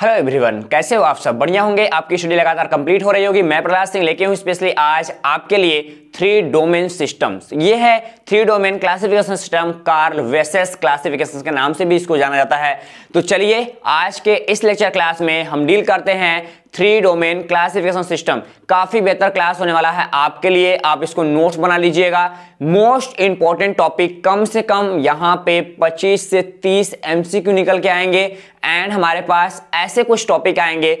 hello everyone कैसे हो आप सब बढ़िया होंगे आपकी स्टडी लगातार कंप्लीट हो रही होगी मैं प्रहलाद सिंह लेके हूँ स्पेशली आज आपके लिए थ्री डोमेन सिस्टम्स ये है three domain classification system Carl Woese's classification के नाम से भी इसको जाना जाता है तो चलिए आज के इस लेक्चर क्लास में हम डील करते हैं थ्री डोमेन क्लासिफिकेशन सिस्टम काफी बेहतर क्लास होने वाला है आपके लिए आप इसको नोट्स बना लीजिएगा मोस्ट इंपॉर्टेंट टॉपिक कम से कम यहाँ पे 25 से 30 एमसीक्यू निकल के आएंगे एंड हमारे पास ऐसे कुछ टॉपिक आएंगे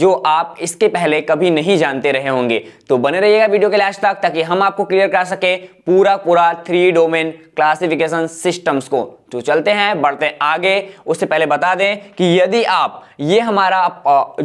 जो आप इसके पहले कभी नहीं जानते रहे होंगे तो बने रहिएगा वीडियो के लास्ट तक ताकि हम हम आपको क्लियर करा सके पूरा पूरा थ्री डोमेन क्लासिफिकेशन सिस्टम्स को तो चलते हैं बढ़ते हैं आगे उससे पहले बता दें कि यदि आप ये हमारा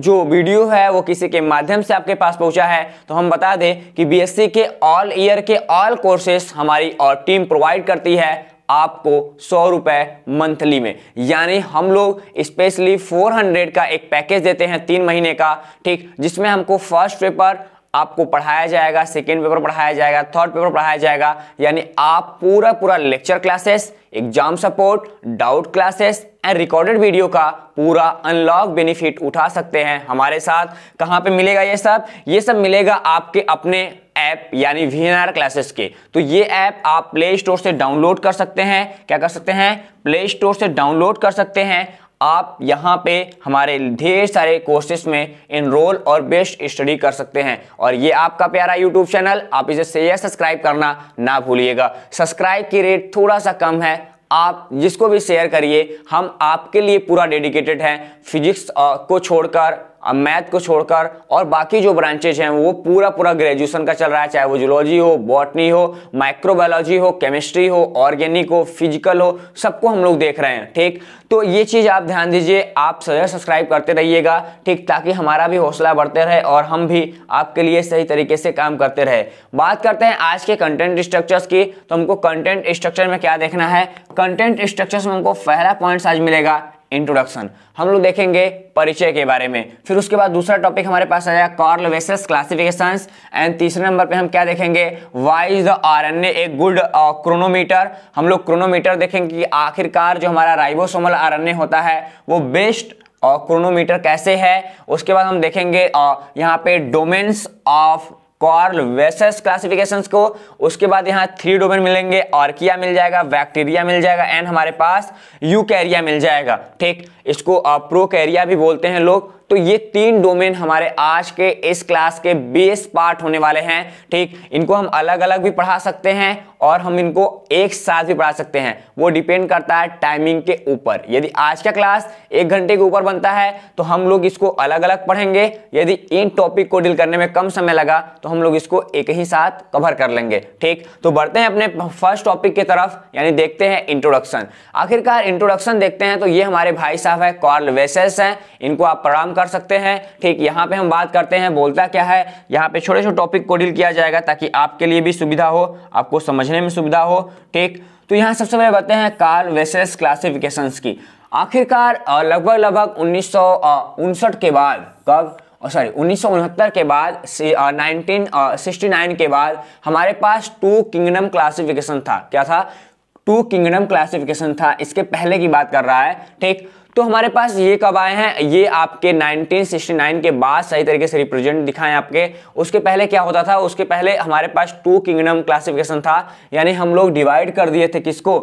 जो वीडियो है वो किसी के माध्यम से आपके पास पहुंचा है तो हम बता दें कि बीएससी के ऑल ईयर के ऑल कोर्सेस हमारी और टीम प्रोवाइड करती है आपको सौ रुपए मंथली में यानी हम लोग स्पेशली 400 का एक पैकेज देते हैं तीन महीने का ठीक जिसमें हमको फर्स्ट पेपर आपको पढ़ाया जाएगा सेकेंड पेपर पढ़ाया जाएगा थर्ड पेपर पढ़ाया जाएगा यानी आप पूरा पूरा lecture classes exam support doubt classes and recorded video का पूरा अनलॉक बेनिफिट उठा सकते हैं हमारे साथ कहाँ पे मिलेगा ये सब ये सब मिलेगा आपके अपने ऐप यानी वी क्लासेस के तो ये ऐप आप प्ले स्टोर से डाउनलोड कर सकते हैं क्या कर सकते हैं प्ले स्टोर से डाउनलोड कर सकते हैं आप यहाँ पे हमारे ढेर सारे कोर्सेस में इनरोल और बेस्ट स्टडी कर सकते हैं और ये आपका प्यारा यूट्यूब चैनल आप इसे शेयर सब्सक्राइब करना ना भूलिएगा सब्सक्राइब की रेट थोड़ा सा कम है आप जिसको भी शेयर करिए हम आपके लिए पूरा डेडिकेटेड हैं फिजिक्स को छोड़कर अब मैथ को छोड़कर और बाकी जो ब्रांचेज हैं वो पूरा पूरा ग्रेजुएशन का चल रहा है चाहे वो जूलॉजी हो बॉटनी हो माइक्रोबायोलॉजी हो केमिस्ट्री हो ऑर्गेनिक हो फिजिकल हो सबको हम लोग देख रहे हैं ठीक तो ये चीज़ आप ध्यान दीजिए आप सजा सब्सक्राइब करते रहिएगा ठीक ताकि हमारा भी हौसला बढ़ते रहे और हम भी आपके लिए सही तरीके से काम करते रहे बात करते हैं आज के कंटेंट स्ट्रक्चर्स की तो हमको कंटेंट स्ट्रक्चर में क्या देखना है कंटेंट स्ट्रक्चर्स में हमको पहला पॉइंट्स आज मिलेगा इंट्रोडक्शन हम लोग देखेंगे परिचय के बारे में फिर उसके बाद दूसरा टॉपिक हमारे पास आया कॉर्ल वेसेस क्लासिफिकेशन एंड तीसरे नंबर पे हम क्या देखेंगे why is the R N A good chronometer हम लोग क्रोनोमीटर देखेंगे कि आखिरकार जो हमारा राइबोसोमल आर होता है वो बेस्ट और क्रोनोमीटर कैसे है उसके बाद हम देखेंगे uh, यहाँ पे domains of Carl Woese's classification को उसके बाद यहाँ थ्री डोमेन मिलेंगे ऑर्किया मिल जाएगा बैक्टीरिया मिल जाएगा एंड हमारे पास यू मिल जाएगा ठीक इसको प्रो भी बोलते हैं लोग तो ये तीन डोमेन हमारे आज के इस क्लास के बेस पार्ट होने वाले हैं ठीक इनको हम अलग अलग भी पढ़ा सकते हैं और हम इनको एक साथ भी पढ़ा सकते हैं वो डिपेंड करता है टाइमिंग के ऊपर यदि आज का क्लास एक घंटे के ऊपर बनता है तो हम लोग इसको अलग अलग पढ़ेंगे यदि इन टॉपिक को डील करने में कम समय लगा तो हम लोग इसको एक ही साथ कवर कर लेंगे ठीक तो बढ़ते हैं अपने फर्स्ट टॉपिक की तरफ यानी देखते हैं इंट्रोडक्शन आखिरकार इंट्रोडक्शन देखते हैं तो ये हमारे भाई साहब है कॉर्ल वेसेस हैं इनको आप प्रणाम कर सकते हैं ठीक यहाँ पे हम बात करते हैं बोलता क्या है यहाँ पे छोटे छोटे टॉपिक को डील किया जाएगा ताकि आपके लिए भी सुविधा हो आपको समझने में सुविधा हो ठीक तो यहाँ सबसे पहले बताते हैं कार वेसेस क्लासिफिकेशन की आखिरकार लगभग लगभग उन्नीस के बाद कब सॉरी उन्नीस के बाद नाइनटीन सिक्सटी नाइन के बाद हमारे पास टू किंगडम क्लासिफिकेशन था क्या था टू किंगडम क्लासिफिकेशन था इसके पहले की बात कर रहा है ठीक तो हमारे पास ये कब आए हैं ये आपके 1969 के बाद सही तरीके से रिप्रेजेंट दिखाएं आपके उसके पहले क्या होता था उसके पहले हमारे पास टू किंगडम क्लासिफिकेशन था यानी हम लोग डिवाइड कर दिए थे किसको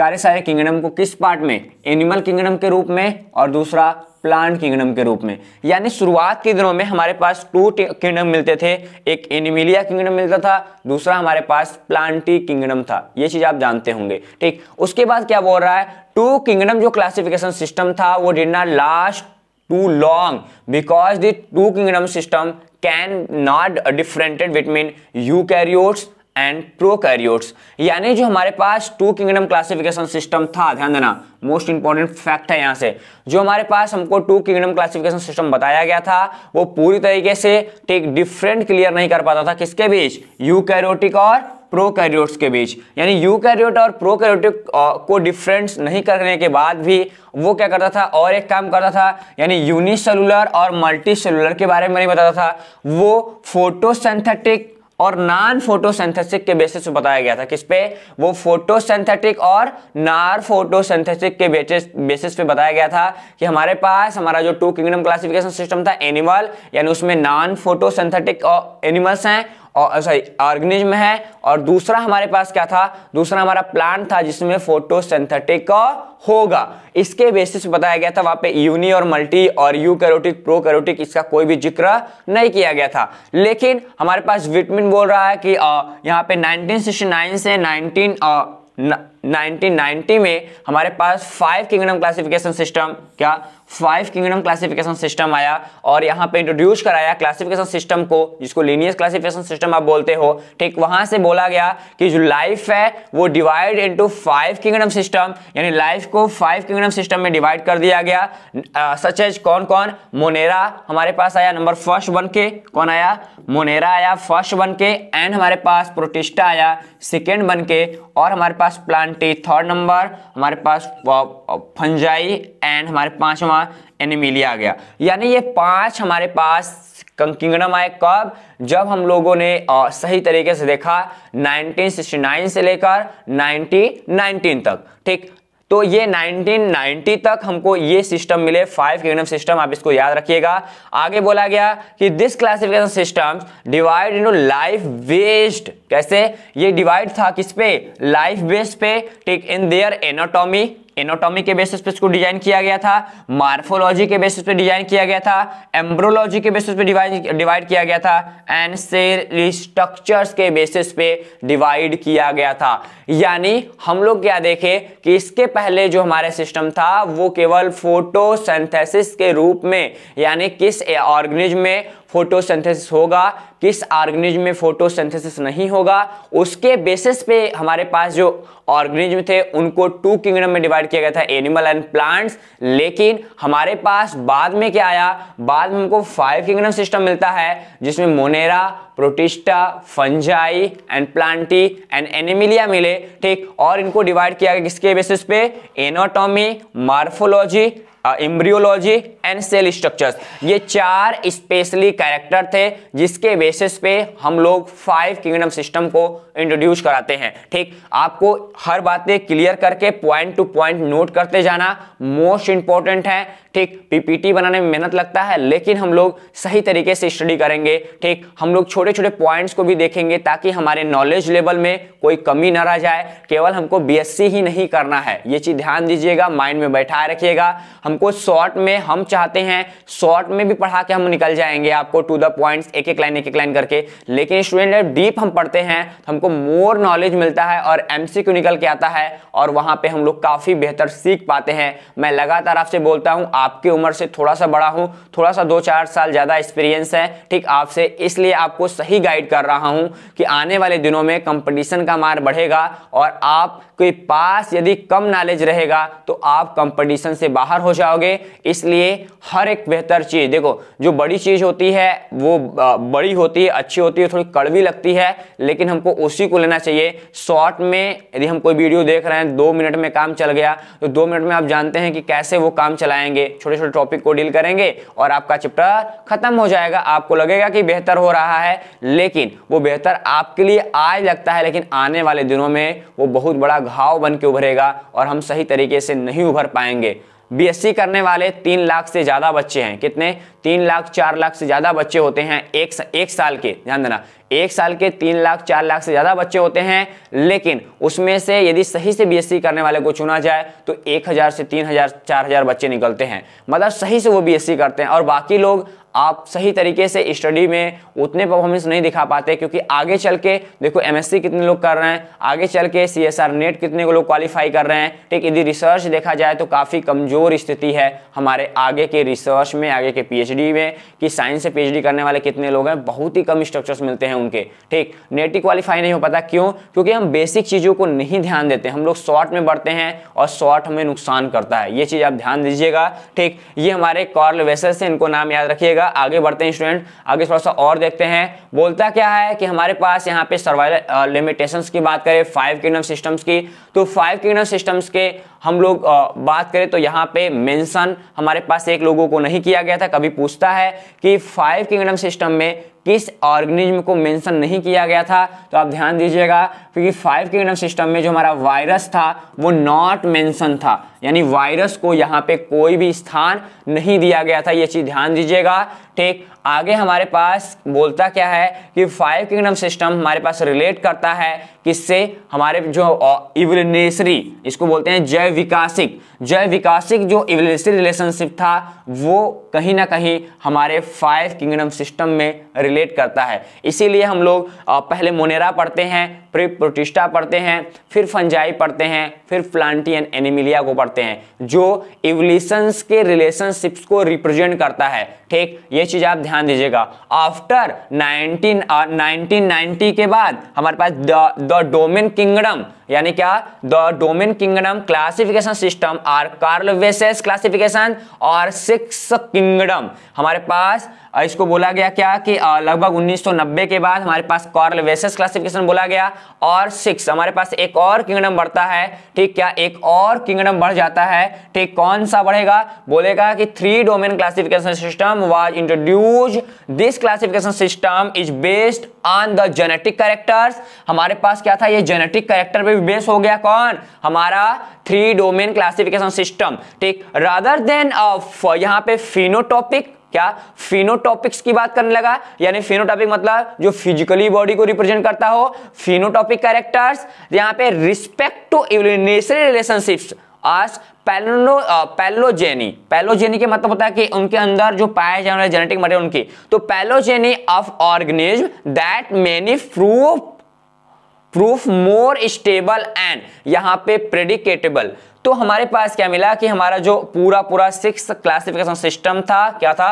सारे किंगडम को किस पार्ट में एनिमल किंगडम के रूप में और दूसरा प्लांट किंगडम के रूप में यानी शुरुआत के दिनों में हमारे पास टू किंगडम मिलते थे एक एनिमिलिया किंगडम मिलता था दूसरा हमारे पास प्लांटी किंगडम था ये चीज़ आप जानते होंगे ठीक उसके बाद क्या बोल रहा है टू किंगडम जो क्लासिफिकेशन सिस्टम था वो did not last too long because the two kingdom system can not differentiate between eukaryotes and prokaryotes यानी जो हमारे पास टू किंगडम क्लासिफिकेशन सिस्टम था ध्यान देना मोस्ट इंपॉर्टेंट फैक्ट है यहाँ से जो हमारे पास हमको टू किंगडम क्लासिफिकेशन सिस्टम बताया गया था वो पूरी तरीके से ठीक डिफरेंट क्लियर नहीं कर पाता था किसके बीच यू कैरियोटिक और प्रोकैरियोट्स के बीच यानी यूकैरियोट और प्रोकैरियोटिक को डिफरेंस नहीं करने के बाद भी वो क्या करता था और एक काम करता था यानी यूनिसेलुलर और सेलुलर के बारे में नहीं बताता था वो फोटोसेंथेटिक और नॉन फोटोसेंथेसिक के बेसिस पे बताया गया था किस पे वो फोटोसेंथेटिक और नॉन फोटोसेंथेसिक के बेसिस बेसिस पे बताया गया था कि हमारे पास हमारा जो टू किंगडम क्लासिफिकेशन सिस्टम था एनिमल यानी उसमें नॉन फोटोसेंथेटिक एनिमल्स हैं और सॉरी ऑर्गेनिज्म है और दूसरा हमारे पास क्या था दूसरा हमारा प्लांट था जिसमें फोटोसिंथेटिक होगा इसके बेसिस बताया गया था वहां पे यूनी और मल्टी और यू कैरोटिक प्रो कैरोटिक इसका कोई भी जिक्र नहीं किया गया था लेकिन हमारे पास विटमिन बोल रहा है कि यहाँ पे नाइनटीन से नाइनटीन नाइनटीन नाइनटी 1990 में हमारे पास फाइव किंगडम क्लासिफिकेशन सिस्टम क्या फाइव किंगडम क्लासिफिकेशन सिस्टम आया और यहाँ पे इंट्रोड्यूस कराया क्लासिफिकेशन सिस्टम को जिसको लीनियस क्लासिफिकेशन सिस्टम आप बोलते हो ठीक वहां से बोला गया कि जो लाइफ है वो divide into five kingdom system यानी लाइफ को फाइव किंगडम सिस्टम में डिवाइड कर दिया गया सच एज कौन कौन मोनेरा हमारे पास आया नंबर फर्स्ट वन के कौन आया मोनेरा आया फर्स्ट वन के एंड हमारे पास प्रोटिस्टा आया सेकेंड वन के और हमारे पास प्लांटी थर्ड नंबर हमारे पास फंजाई एंड हमारे पांचवा एनिमिलिया आ गया यानी ये पांच हमारे पास किंगडम आए कब जब हम लोगों ने आ, सही तरीके से देखा 1969 से लेकर 1919 तक ठीक तो ये 1990 तक हमको ये सिस्टम मिले फाइव किंगडम सिस्टम आप इसको याद रखिएगा आगे बोला गया कि this classification system divide into life based कैसे ये डिवाइड था किस पे लाइफ बेस्ड पे take in their anatomy anatomy के बेसिस पे इसको डिजाइन किया गया था मार्फोलॉजी के बेसिस पे डिजाइन किया गया था एम्ब्रोलॉजी के बेसिस पे डिवाइड किया गया था एंड सेल स्ट्रक्चर्स के बेसिस पे डिवाइड किया गया था यानी हम लोग क्या देखें कि इसके पहले जो हमारा सिस्टम था वो केवल फोटोसेंथेसिस के रूप में यानी किस ऑर्गेनिज्म में फोटोसिंथेसिस होगा किस ऑर्गेनिज्म में फोटोसिंथेसिस नहीं होगा उसके बेसिस पे हमारे पास जो ऑर्गेनिज्म थे उनको टू किंगडम में डिवाइड किया गया था एनिमल एंड प्लांट्स लेकिन हमारे पास बाद में क्या आया बाद में हमको फाइव किंगडम सिस्टम मिलता है जिसमें monera protista fungi and plantae and animalia मिले ठीक और इनको डिवाइड किया गया किसके बेसिस पे anatomy morphology embryology and cell structures ये चार स्पेशली कैरेक्टर थे जिसके बेसिस पे हम लोग फाइव किंगडम सिस्टम को इंट्रोड्यूस कराते हैं ठीक आपको हर बातें क्लियर करके पॉइंट टू पॉइंट नोट करते जाना मोस्ट इंपॉर्टेंट है ठीक पीपीटी बनाने में मेहनत लगता है लेकिन हम लोग सही तरीके से स्टडी करेंगे ठीक हम लोग छोटे छोटे पॉइंट्स को भी देखेंगे ताकि हमारे नॉलेज लेवल में कोई कमी ना रह जाए केवल हमको बीएससी ही नहीं करना है ये चीज़ ध्यान दीजिएगा माइंड में बैठा रखिएगा हमको शॉर्ट में हम चाहते हैं शॉर्ट में भी पढ़ा के हम निकल जाएंगे आपको टू द पॉइंट्स एक एक लाइन एक एक लाइन करके लेकिन स्टूडेंट डीप हम पढ़ते हैं तो हमको मोर नॉलेज मिलता है और एमसीक्यू निकल के आता है और वहाँ पे हम लोग काफ़ी बेहतर सीख पाते हैं मैं लगातार आपसे बोलता हूँ आपकी उम्र से थोड़ा सा बड़ा हूँ थोड़ा सा दो चार साल ज़्यादा एक्सपीरियंस है ठीक आपसे इसलिए आपको सही गाइड कर रहा हूँ कि आने वाले दिनों में कंपटीशन का मार बढ़ेगा और आप के पास यदि कम नॉलेज रहेगा तो आप कंपटीशन से बाहर हो जाओगे इसलिए हर एक बेहतर चीज़ देखो जो बड़ी चीज़ होती है वो बड़ी होती है अच्छी होती है थोड़ी कड़वी लगती है लेकिन हमको उसी को लेना चाहिए शॉर्ट में यदि हम कोई वीडियो देख रहे हैं दो मिनट में काम चल गया तो दो मिनट में आप जानते हैं कि कैसे वो काम चलाएंगे छोटे छोटे टॉपिक को डील करेंगे और आपका चैप्टर खत्म हो जाएगा आपको लगेगा कि बेहतर हो रहा है लेकिन वो बेहतर आपके लिए आज लगता है लेकिन आने वाले दिनों में वो बहुत बड़ा प्रभाव बन के उभरेगा और हम सही तरीके से नहीं उभर पाएंगे बीएससी करने वाले तीन लाख से ज़्यादा बच्चे हैं कितने तीन लाख चार लाख से ज़्यादा बच्चे होते हैं एक एक साल के ध्यान देना एक साल के तीन लाख चार लाख से ज़्यादा बच्चे होते हैं लेकिन उसमें से यदि सही से बीएससी करने वाले को चुना जाए तो एक हज़ार से तीन हज़ार चार हज़ार बच्चे निकलते हैं मतलब सही से वो बीएससी करते हैं और बाकी लोग आप सही तरीके से स्टडी में उतने परफॉर्मेंस नहीं दिखा पाते क्योंकि आगे चल के देखो एम कितने लोग कर रहे हैं आगे चल के सी नेट कितने लोग क्वालिफाई कर रहे हैं ठीक यदि रिसर्च देखा जाए तो काफ़ी कमज़ोर स्थिति है हमारे आगे के रिसर्च में आगे के पीएचडी में कि साइंस से पीएचडी करने वाले कितने लोग हैं बहुत ही कम स्ट्रक्चर्स मिलते हैं उनके ठीक नेट ही क्वालिफाई नहीं हो पाता क्यों क्योंकि हम बेसिक चीज़ों को नहीं ध्यान देते हम लोग शॉर्ट में बढ़ते हैं और शॉर्ट हमें नुकसान करता है ये चीज़ आप ध्यान दीजिएगा ठीक ये हमारे कॉर्ल वेसर से इनको नाम याद रखिएगा जाएगा आगे बढ़ते हैं स्टूडेंट आगे थोड़ा सा और देखते हैं बोलता क्या है कि हमारे पास यहाँ पे सर्वाइवल लिमिटेशंस की बात करें फाइव किंगडम सिस्टम्स की तो फाइव किंगडम सिस्टम्स के हम लोग बात करें तो यहाँ पे मेंशन हमारे पास एक लोगों को नहीं किया गया था कभी पूछता है कि फाइव किंगडम सिस्टम में किस ऑर्गेनिज्म को मेंशन नहीं किया गया था तो आप ध्यान दीजिएगा क्योंकि फाइव किंगडम सिस्टम में जो हमारा वायरस था वो नॉट मेंशन था यानी वायरस को यहाँ पे कोई भी स्थान नहीं दिया गया था ये चीज़ ध्यान दीजिएगा ठीक आगे हमारे पास बोलता क्या है कि फाइव किंगडम सिस्टम हमारे पास रिलेट करता है किससे हमारे जो इवलिनेसरी इसको बोलते हैं जैव विकासिक जैव विकासिक जो इवलिनेसरी रिलेशनशिप था वो कहीं ना कहीं हमारे फाइव किंगडम सिस्टम में रिलेट करता है इसीलिए हम लोग पहले मोनेरा पढ़ते हैं फिर प्रोटिस्टा पढ़ते हैं फिर फंजाई पढ़ते हैं फिर प्लांटियन एनिमिलिया को पढ़ते हैं जो इवोल्यूशंस के रिलेशनशिप्स को रिप्रेजेंट करता है ठीक ये चीज़ आप ध्यान दीजिएगा आफ्टर 19 1990 के बाद हमारे पास द डोमेन किंगडम यानी क्या the domain kingdom classification system are Carl Woese's classification और सिक्स किंगडम हमारे पास और इसको बोला गया क्या कि लगभग 1990 के बाद हमारे पास वेसेस क्लासिफिकेशन बोला गया और सिक्स हमारे पास एक और किंगडम बढ़ता है ठीक क्या एक और किंगडम बढ़ जाता है ठीक कौन सा बढ़ेगा बोलेगा कि three domain classification system was introduce this classification system is based on the genetic characters हमारे पास क्या था ये जेनेटिक करेक्टर पर भी बेस हो गया कौन हमारा थ्री डोमेन क्लासिफिकेशन सिस्टम ठीक रादर देन यहाँ पे फिनोटॉपिक क्या फिनोटॉपिक्स की बात करने लगा यानी फिनोटॉपिक मतलब जो फिजिकली बॉडी को रिप्रेजेंट करता हो फिनोटॉपिक कैरेक्टर्स यहां पे रिस्पेक्ट टू नेचुरल रिलेशनशिप्स आज पैलो पैलोजेनी पैलोजेनी के मतलब होता है कि उनके अंदर जो पाए जाने वाले जेनेटिक मटेरियल उनकी तो phylogeny of organism that many proof proof more stable and यहां पे प्रेडिकेटेबल तो हमारे पास क्या मिला कि हमारा जो पूरा पूरा सिक्स क्लासिफिकेशन सिस्टम था क्या था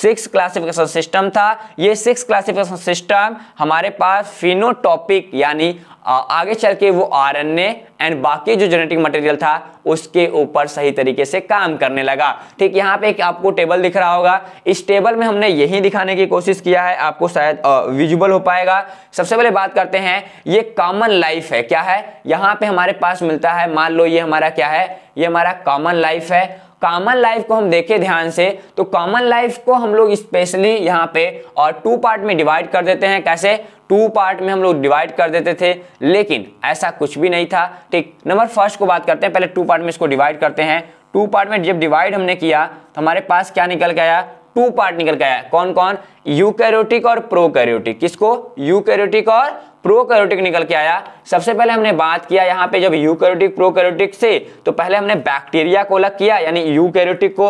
सिक्स क्लासिफिकेशन सिस्टम था ये सिक्स क्लासिफिकेशन सिस्टम हमारे पास फिनोटॉपिक यानी आगे चल के वो आर एंड बाकी जो जेनेटिक मटेरियल था उसके ऊपर सही तरीके से काम करने लगा ठीक यहाँ पे एक आपको टेबल दिख रहा होगा इस टेबल में हमने यही दिखाने की कोशिश किया है आपको शायद विजुअल हो पाएगा सबसे पहले बात करते हैं ये कॉमन लाइफ है क्या है यहाँ पे हमारे पास मिलता है मान लो ये हमारा क्या है ये हमारा कॉमन लाइफ है कॉमन लाइफ को हम देखें ध्यान से तो कॉमन लाइफ को हम लोग स्पेशली यहाँ पे और टू पार्ट में डिवाइड कर देते हैं कैसे टू पार्ट में हम लोग डिवाइड कर देते थे लेकिन ऐसा कुछ भी नहीं था ठीक नंबर फर्स्ट को बात करते हैं पहले टू पार्ट में इसको डिवाइड करते हैं टू पार्ट में जब डिवाइड हमने किया तो हमारे पास क्या निकल के आया टू पार्ट निकल के आया कौन कौन यूकैरियोटिक और प्रोकैरियोटिक किसको यूकैरियोटिक और प्रोकैरियोटिक निकल के आया सबसे पहले हमने बात किया यहाँ पे जब यूकैरियोटिक प्रोकैरियोटिक से तो पहले हमने बैक्टीरिया को अलग किया यानी यूकैरियोटिक को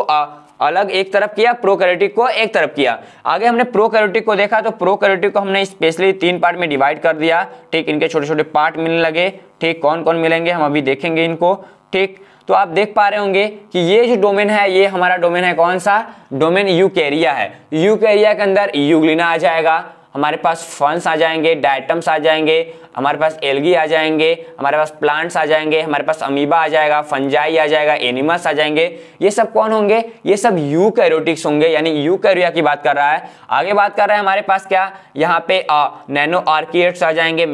अलग एक तरफ किया प्रोकैरियोटिक को एक तरफ किया आगे हमने प्रोकैरियोटिक को देखा तो प्रोकैरियोटिक को हमने स्पेशली तीन पार्ट में डिवाइड कर दिया ठीक इनके छोटे छोटे पार्ट मिलने लगे ठीक कौन कौन मिलेंगे हम अभी देखेंगे इनको ठीक तो आप देख पा रहे होंगे कि ये जो डोमेन है ये हमारा डोमेन है कौन सा डोमेन यूकेरिया है यूकेरिया के अंदर यूग्लिना आ जाएगा हमारे पास फंस आ जाएंगे डायटम्स आ जाएंगे हमारे पास एलगी आ जाएंगे हमारे पास प्लांट्स आ जाएंगे हमारे पास अमीबा आ जाएगा फंजाई आ जाएगा एनिमल्स आ जाएंगे ये सब कौन होंगे ये सब यू कैरोटिक्स होंगे यानी यू कैरिया की बात कर रहा है आगे बात कर रहा है हमारे पास क्या यहाँ पे नैनो आर्किएट्स आ जाएंगे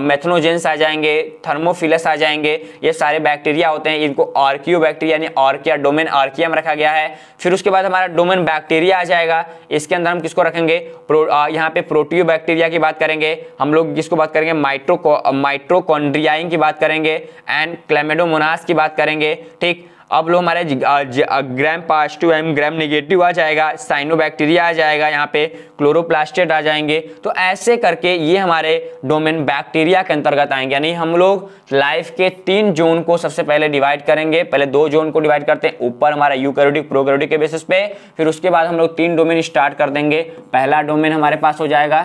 मैथनोजेंस आ जाएंगे थर्मोफिलस आ जाएंगे ये सारे बैक्टीरिया होते हैं इनको आर्कियो बैक्टीरिया यानी आर्किया डोमेन आर्किया में रखा गया है फिर उसके बाद हमारा डोमेन बैक्टीरिया आ जाएगा इसके अंदर हम किसको रखेंगे यहाँ पे प्रोटियो बैक्टीरिया की बात करेंगे हम लोग किसको बात करेंगे माइट माइट्रो माइट्रोकॉन्ड्रियाइन की बात करेंगे एंड क्लेमेडोमोनास की बात करेंगे ठीक अब लोग हमारे gram positive and gram negative आ जाएगा साइनोबैक्टीरिया आ जाएगा यहाँ पे क्लोरोप्लास्टेट आ जाएंगे तो ऐसे करके ये हमारे डोमेन बैक्टीरिया के अंतर्गत आएंगे यानी हम लोग लाइफ के तीन जोन को सबसे पहले डिवाइड करेंगे पहले दो जोन को डिवाइड करते हैं ऊपर हमारा यूकैरियोटिक प्रोकैरियोटिक के बेसिस पे फिर उसके बाद हम लोग तीन डोमेन स्टार्ट कर देंगे पहला डोमेन हमारे पास हो जाएगा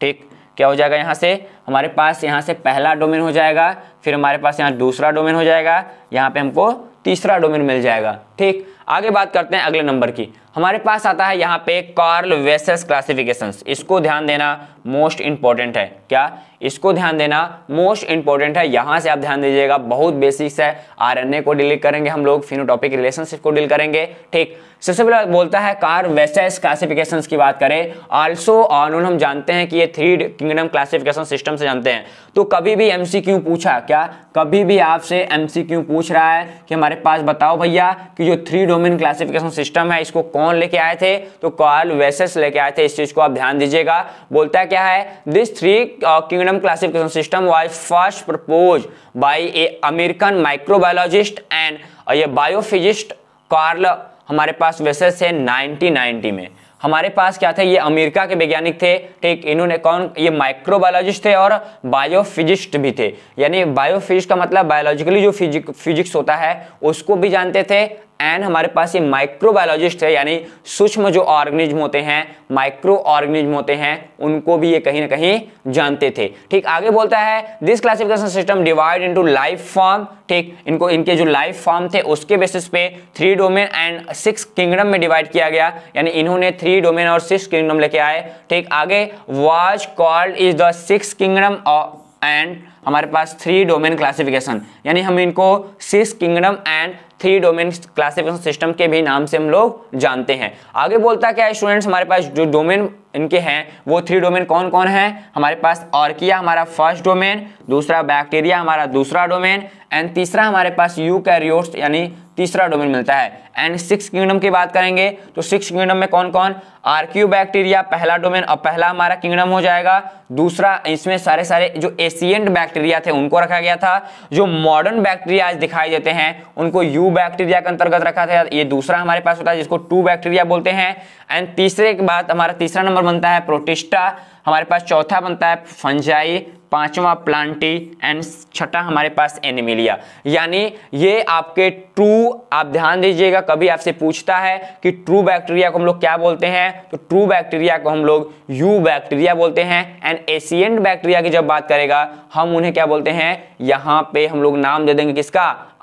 ठीक क्या हो जाएगा यहाँ से हमारे पास यहाँ से पहला डोमेन हो जाएगा फिर हमारे पास यहाँ दूसरा डोमेन हो जाएगा यहाँ पे हमको तीसरा डोमेन मिल जाएगा ठीक आगे बात करते हैं अगले नंबर की हमारे पास आता है यहाँ पे कार्ल वेसेस क्लासिफिकेशंस इसको ध्यान देना मोस्ट इंपॉर्टेंट है क्या इसको ध्यान देना मोस्ट इंपॉर्टेंट है यहां से आप ध्यान दीजिएगा बहुत बेसिक्स है आरएनए को डिलीट करेंगे हम लोग फिनोटॉपिक रिलेशनशिप को डील करेंगे ठीक सबसे पहले बोलता है कार वेसेस क्लासिफिकेशन की बात करें आल्सो ऑन हम जानते हैं कि ये थ्री किंगडम क्लासिफिकेशन सिस्टम से जानते हैं तो कभी भी एम पूछा क्या कभी भी आपसे एम पूछ रहा है कि हमारे पास बताओ भैया कि जो थ्री डोमेन क्लासिफिकेशन सिस्टम है इसको कौन लेके आए थे तो कार वेसेस लेके आए थे इस चीज को आप ध्यान दीजिएगा बोलता है क्या है this three kingdom random classification system was first propose by a American microbiologist and ये बायोफिजिस्ट कार्ल हमारे पास वैसे से 1990 में हमारे पास क्या थे ये अमेरिका के वैज्ञानिक थे ठीक इन्होंने कौन ये माइक्रोबायोलॉजिस्ट थे और बायोफिजिस्ट भी थे यानी बायोफिजिक्स का मतलब बायोलॉजिकली जो फिजिक फिजिक्स होता है उसको भी जानते थे एंड हमारे पास ये माइक्रोबायोलॉजिस्ट है यानी सूक्ष्म जो ऑर्गेनिज्म होते हैं माइक्रो ऑर्गेनिज्म होते हैं उनको भी ये कहीं ना कहीं जानते थे ठीक आगे बोलता है this classification system divide into life form ठीक इनको इनके जो लाइफ फॉर्म थे उसके बेसिस पे three domain and six kingdom में डिवाइड किया गया यानी इन्होंने थ्री डोमेन और सिक्स किंगडम लेके आए ठीक आगे was called is the six kingdom and हमारे पास थ्री डोमेन क्लासिफिकेशन यानी हम इनको six kingdom and three domain classification system के भी नाम से हम लोग जानते हैं आगे बोलता क्या है स्टूडेंट्स हमारे पास जो डोमेन इनके हैं वो थ्री डोमेन कौन कौन है हमारे पास ऑर्किया हमारा फर्स्ट डोमेन दूसरा बैक्टीरिया हमारा दूसरा डोमेन एंड तीसरा हमारे पास यू यानी तीसरा डोमेन मिलता है एंड सिक्स किंगडम की बात करेंगे तो सिक्स किंगडम में कौन कौन आर्क्यू बैक्टीरिया पहला डोमेन और पहला हमारा किंगडम हो जाएगा दूसरा इसमें सारे सारे जो एशियंट बैक्टीरिया थे उनको रखा गया था जो मॉडर्न बैक्टीरिया आज दिखाई देते हैं उनको यू बैक्टीरिया के अंतर्गत रखा था ये दूसरा हमारे पास होता है जिसको टू बैक्टीरिया बोलते हैं एंड तीसरे के बाद हमारा तीसरा नंबर बनता है प्रोटिस्टा हमारे पास चौथा बनता है फंजाई पांचवा प्लांटी एंड छठा हमारे पास एनिमिलिया यानी ये आपके ट्रू आप ध्यान दीजिएगा कभी आपसे पूछता है कि ट्रू बैक्टीरिया को हम लोग क्या बोलते हैं तो ट्रू बैक्टीरिया को हम लोग यू बैक्टीरिया बोलते हैं एंड एशियंट बैक्टीरिया की जब बात करेगा हम उन्हें क्या बोलते हैं यहाँ पे हम लोग नाम दे देंगे किसका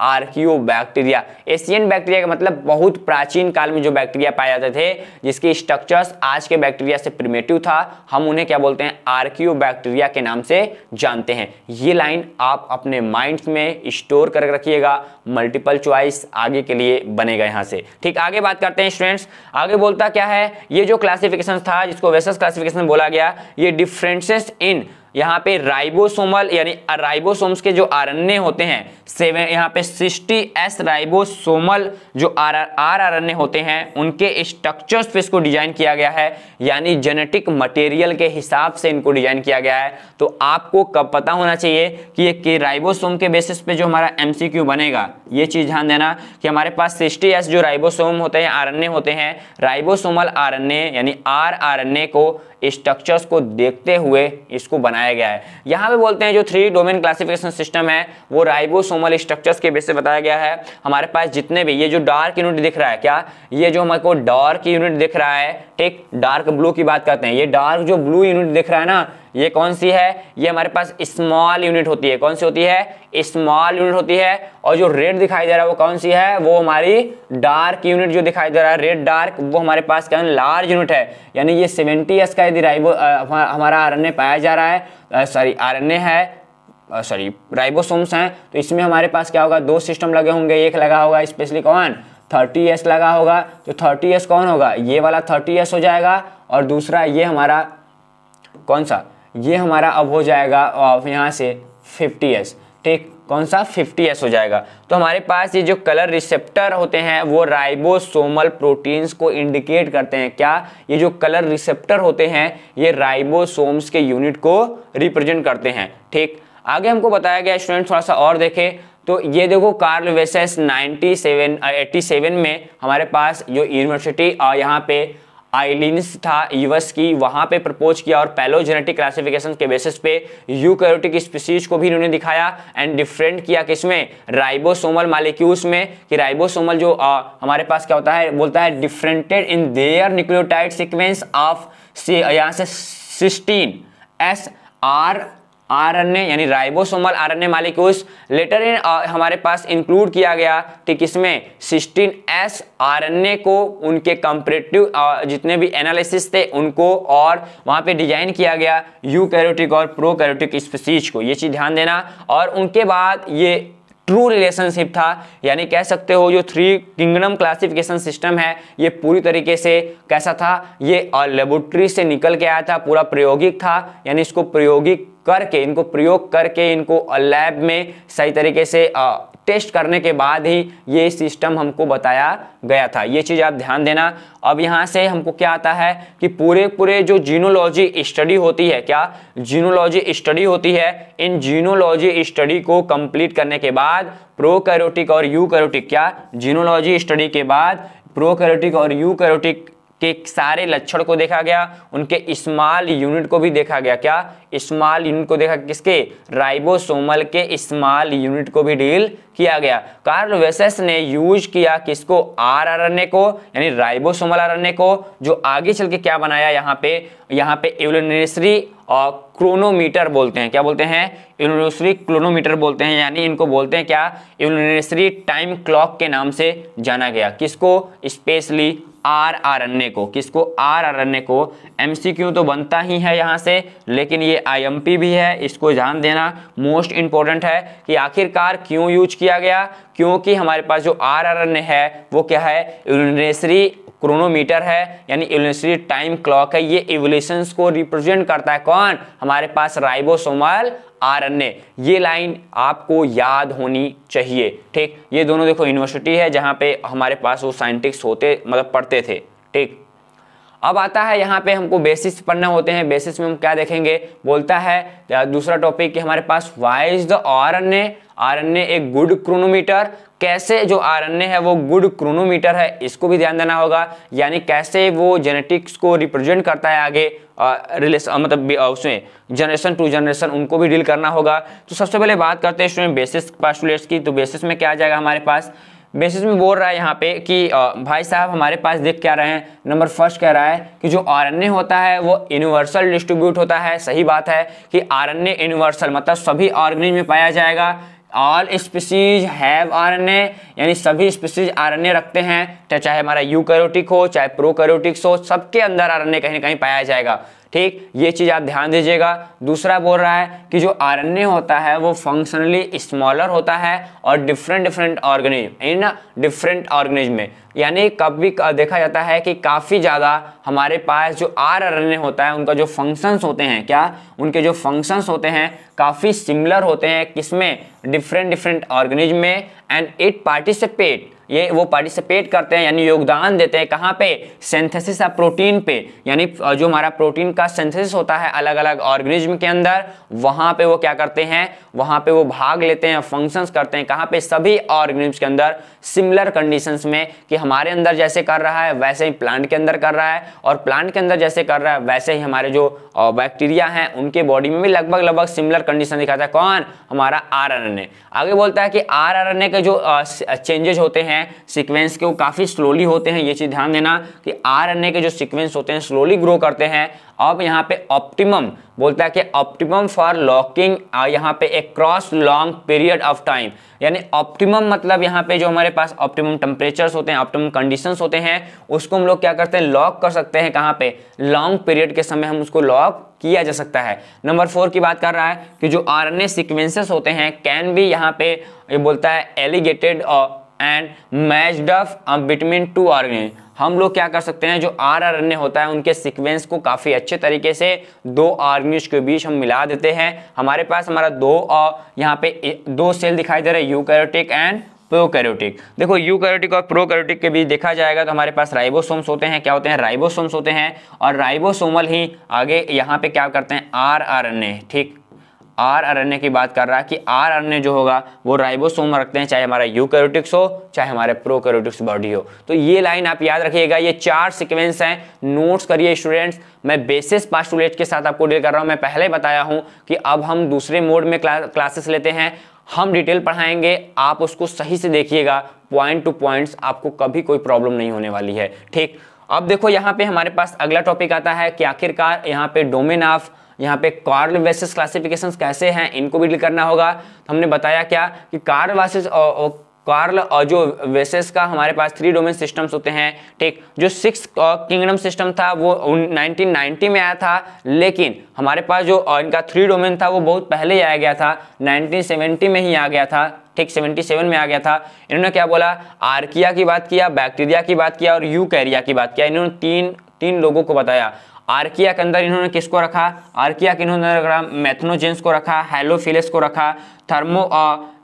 आर्कियो बैक्टीरिया एशियन बैक्टीरिया का मतलब बहुत प्राचीन काल में जो बैक्टीरिया पाए जाते थे जिसके स्ट्रक्चर्स आज के बैक्टीरिया से प्रिमेटिव था हम उन्हें क्या बोलते हैं आर्कियो बैक्टीरिया के नाम से जानते हैं ये लाइन आप अपने माइंड में स्टोर कर रखिएगा मल्टीपल चॉइस आगे के लिए बनेगा यहाँ से ठीक आगे बात करते हैं स्टूडेंट्स आगे बोलता क्या है ये जो क्लासिफिकेशन था जिसको वेसस क्लासिफिकेशन बोला गया ये डिफ्रेंसेस इन यहाँ पे राइबोसोमल यानी राइबोसोम्स के जो आरण्य होते हैं सेवन यहाँ पे सिक्सटी एस राइबोसोमल जो आर आर आरण्य होते हैं उनके स्ट्रक्चर्स पे इसको डिजाइन किया गया है यानी जेनेटिक मटेरियल के हिसाब से इनको डिजाइन किया गया है तो आपको कब पता होना चाहिए कि ये कि राइबोसोम के बेसिस पे जो हमारा एम बनेगा ये चीज़ ध्यान देना कि हमारे पास सिक्सटी जो राइबोसोम होते हैं आर होते हैं राइबोसोमल आर यानी आर को स्ट्रक्चर्स को देखते हुए इसको बनाया गया है यहाँ पे बोलते हैं जो थ्री डोमेन क्लासिफिकेशन सिस्टम है वो राइबोसोमल स्ट्रक्चर्स के बेस से बताया गया है हमारे पास जितने भी ये जो डार्क यूनिट दिख रहा है क्या ये जो हमारे को डार्क यूनिट दिख रहा है ठीक डार्क ब्लू की बात करते हैं ये डार्क जो ब्लू यूनिट दिख रहा है ना ये कौन सी है ये हमारे पास स्मॉल यूनिट होती है कौन सी होती है स्मॉल यूनिट होती है और जो रेड दिखाई दे रहा है वो कौन सी है वो हमारी डार्क यूनिट जो दिखाई दे रहा है रेड डार्क वो हमारे पास क्या लार्ज यूनिट है यानी ये सेवेंटी एस का यदि राइबो हमारा आर पाया जा रहा है सॉरी आर है सॉरी राइबोसोम्स हैं तो इसमें हमारे पास क्या होगा दो सिस्टम लगे होंगे एक लगा होगा स्पेशली कौन थर्टी एस लगा होगा तो थर्टी एस कौन होगा ये वाला थर्टी एस हो जाएगा और दूसरा ये हमारा कौन सा ये हमारा अब हो जाएगा और यहाँ से फिफ्टी एस ठीक कौन सा एस हो जाएगा तो हमारे पास ये जो कलर रिसेप्टर होते हैं वो राइबोसोमल प्रोटीन्स को इंडिकेट करते हैं क्या ये जो कलर रिसेप्टर होते हैं ये राइबोसोम्स के यूनिट को रिप्रेजेंट करते हैं ठीक आगे हमको बताया गया स्टूडेंट थोड़ा सा और देखें तो ये देखो कार्ल वेसेस 97 87 में हमारे पास जो यूनिवर्सिटी यहाँ पे आइलिन्स था यूएस की वहाँ पे प्रपोज किया और पैलोजेनेटिक क्लासिफिकेशन के बेसिस पे यूकैरियोटिक स्पीसीज को भी इन्होंने दिखाया एंड डिफरेंट किया किसमें राइबोसोमल मालिक्यूल्स में कि राइबोसोमल जो आ, हमारे पास क्या होता है बोलता है differentiated in their nucleotide sequence of से यहाँ से सिक्सटीन एस आर आरएनए यानी ribosomal RNA molecules later in हमारे पास इंक्लूड किया गया कि किसमें सिस्टीन एस आरएनए को उनके कंपरेटिव जितने भी एनालिसिस थे उनको और वहाँ पे डिजाइन किया गया यूकैरियोटिक और प्रो कैरोटिक स्पीसीज को ये चीज़ ध्यान देना और उनके बाद ये ट्रू रिलेशनशिप था यानी कह सकते हो जो थ्री किंगडम क्लासिफिकेशन सिस्टम है ये पूरी तरीके से कैसा था ये लेबोरेटरी से निकल के आया था पूरा प्रायोगिक था यानी इसको प्रायोगिक करके इनको प्रयोग करके इनको लैब में सही तरीके से टेस्ट करने के बाद ही ये सिस्टम हमको बताया गया था ये चीज़ आप ध्यान देना अब यहाँ से हमको क्या आता है कि पूरे पूरे जो जीनोलॉजी स्टडी होती है क्या जीनोलॉजी स्टडी होती है इन जीनोलॉजी स्टडी को कंप्लीट करने के बाद प्रोकैरियोटिक और यूकैरियोटिक क्या जीनोलॉजी स्टडी के बाद प्रोकैरियोटिक और यूकैरियोटिक के सारे लक्षण को देखा गया उनके स्मॉल यूनिट को भी देखा गया क्या स्मॉल यूनिट को देखा किसके राइबोसोमल के स्मॉल यूनिट को भी डील किया गया कार्ल वेसेस ने यूज किया किसको आर आरएनए को यानी राइबोसोमल आरएनए को जो आगे चल के क्या बनाया यहाँ पे यहाँ पे एवलनेसरी और क्रोनोमीटर बोलते हैं क्या बोलते हैं यूनिवर्सरी क्रोनोमीटर बोलते हैं यानी इनको बोलते हैं क्या यूनिवर्सरी टाइम क्लॉक के नाम से जाना गया किसको स्पेशली आर आरण्य को किसको आर आरण्य को एमसीक्यू तो बनता ही है यहाँ से लेकिन ये आईएमपी भी है इसको ध्यान देना मोस्ट इंपॉर्टेंट है कि आखिरकार क्यों यूज किया गया क्योंकि हमारे पास जो आर आरण्य है वो क्या है यूनिवर्सरी क्रोनोमीटर है यानी एवोल्यूशनरी टाइम क्लॉक है ये एवोल्यूशन को रिप्रेजेंट करता है कौन हमारे पास राइबोसोमल आरएनए ये लाइन आपको याद होनी चाहिए ठीक ये दोनों देखो यूनिवर्सिटी है जहाँ पे हमारे पास वो साइंटिस्ट होते मतलब पढ़ते थे ठीक अब आता है यहाँ पे हमको बेसिस पढ़ना होते हैं बेसिस में हम क्या देखेंगे बोलता है दूसरा टॉपिक कि हमारे पास वाइज द आर आरएनए एक गुड क्रोनोमीटर कैसे जो आरएनए है वो गुड क्रोनोमीटर है इसको भी ध्यान देना होगा यानी कैसे वो जेनेटिक्स को रिप्रेजेंट करता है आगे रिलेशन मतलब उसमें जनरेशन टू जनरेशन उनको भी डील करना होगा तो सबसे पहले बात करते हैं इसमें बेसिस पास्टुलेट्स की तो बेसिस में क्या आ जाएगा हमारे पास बेसिस में बोल रहा है यहाँ पे कि भाई साहब हमारे पास देख क्या रहे हैं नंबर फर्स्ट कह रहा है कि जो आरएनए होता है वो यूनिवर्सल डिस्ट्रीब्यूट होता है सही बात है कि आरएनए यूनिवर्सल मतलब सभी ऑर्गेनिज में पाया जाएगा ऑल स्पीसीज हैव आरएनए यानी सभी स्पीसीज आरएनए रखते हैं चाहे हमारा यू करोटिक हो चाहे प्रो करोटिक्स हो सबके अंदर आरएनए कहीं ना कहीं पाया जाएगा ठीक ये चीज़ आप ध्यान दीजिएगा दूसरा बोल रहा है कि जो आर होता है वो फंक्शनली स्मॉलर होता है और different different organism in different organism में यानी कभी देखा जाता है कि काफ़ी ज़्यादा हमारे पास जो आर होता है उनका जो फंक्शंस होते हैं क्या उनके जो फंक्शंस होते हैं काफ़ी सिमिलर होते हैं किसमें डिफरेंट डिफरेंट ऑर्गेनिज्म में एंड इट पार्टिसिपेट ये वो पार्टिसिपेट करते हैं यानी योगदान देते हैं कहाँ पे सिंथेसिस ऑफ प्रोटीन पे यानी जो हमारा प्रोटीन का सिंथेसिस होता है अलग अलग ऑर्गेनिज्म के अंदर वहाँ पे वो क्या करते हैं वहाँ पे वो भाग लेते हैं फंक्शंस करते हैं कहाँ पे सभी ऑर्गेनिज्म के अंदर सिमिलर कंडीशंस में कि हमारे अंदर जैसे कर रहा है वैसे ही प्लांट के अंदर कर रहा है और प्लांट के अंदर जैसे कर रहा है वैसे ही हमारे जो बैक्टीरिया हैं उनके बॉडी में भी लगभग लगभग सिमिलर कंडीशन दिखाता है कौन हमारा आर आगे बोलता है कि आर के जो चेंजेस होते हैं हैं सीक्वेंस के वो काफ़ी स्लोली होते हैं ये चीज़ ध्यान देना कि आरएनए के जो सीक्वेंस होते हैं स्लोली ग्रो करते हैं अब यहाँ पे ऑप्टिमम बोलता है कि ऑप्टिमम फॉर लॉकिंग यहाँ पे एक across long period of time यानी ऑप्टिमम मतलब यहाँ पे जो हमारे पास ऑप्टिमम टेम्परेचर्स होते हैं ऑप्टिमम कंडीशंस होते हैं उसको हम लोग क्या करते हैं लॉक कर सकते हैं कहाँ पे लॉन्ग पीरियड के समय हम उसको लॉक किया जा सकता है नंबर फोर की बात कर रहा है कि जो आर एन होते हैं कैन भी यहाँ पे ये बोलता है elongated and matched up between two R हम लोग क्या कर सकते हैं जो आर आर होता है उनके सीक्वेंस को काफ़ी अच्छे तरीके से दो आर्मीज के बीच हम मिला देते हैं हमारे पास हमारा दो यहाँ पे दो सेल दिखाई दे रहे हैं कैरोटिक एंड प्रोकैरोटिक देखो कैरोटिक और प्रोकैरोटिक के बीच देखा जाएगा तो हमारे पास राइबोसोम्स होते हैं क्या होते हैं राइबोसोम्स होते हैं और राइबोसोमल ही आगे यहाँ पे क्या करते हैं आर आर ठीक आर आरएनए की बात कर रहा है कि आर आरएनए जो होगा वो राइबोसोम रखते हैं चाहे हमारा यूकैरियोटिक्स हो चाहे हमारे प्रोकैरियोटिक्स बॉडी हो तो ये लाइन आप याद रखिएगा ये चार सीक्वेंस हैं नोट्स करिए स्टूडेंट्स मैं बेसिस पास्टुलेट के साथ आपको डील कर रहा हूँ मैं पहले बताया हूँ कि अब हम दूसरे मोड में क्ला, क्लासेस लेते हैं हम डिटेल पढ़ाएंगे आप उसको सही से देखिएगा पॉइंट टू पॉइंट्स आपको कभी कोई प्रॉब्लम नहीं होने वाली है ठीक अब देखो यहाँ पे हमारे पास अगला टॉपिक आता है कि आखिरकार यहाँ पे डोमेन ऑफ यहाँ पे कार्ल वेसेस क्लासिफिकेशन कैसे हैं इनको भी डील करना होगा तो हमने बताया क्या कि कार्ल वासेस कार्ल और जो वेसेस का हमारे पास थ्री डोमेन सिस्टम्स होते हैं ठीक जो सिक्स किंगडम सिस्टम था वो 1990 में आया था लेकिन हमारे पास जो इनका थ्री डोमेन था वो बहुत पहले ही आया गया था 1970 में ही आ गया था ठीक 77 में आ गया था इन्होंने क्या बोला आर्किया की बात किया बैक्टीरिया की बात किया और कैरिया की बात किया इन्होंने तीन तीन लोगों को बताया आर्किया के अंदर इन्होंने किसको रखा आर्किया के इन्होंने रखा मैथनोजेंस को रखा हेलोफिलस को रखा थर्मो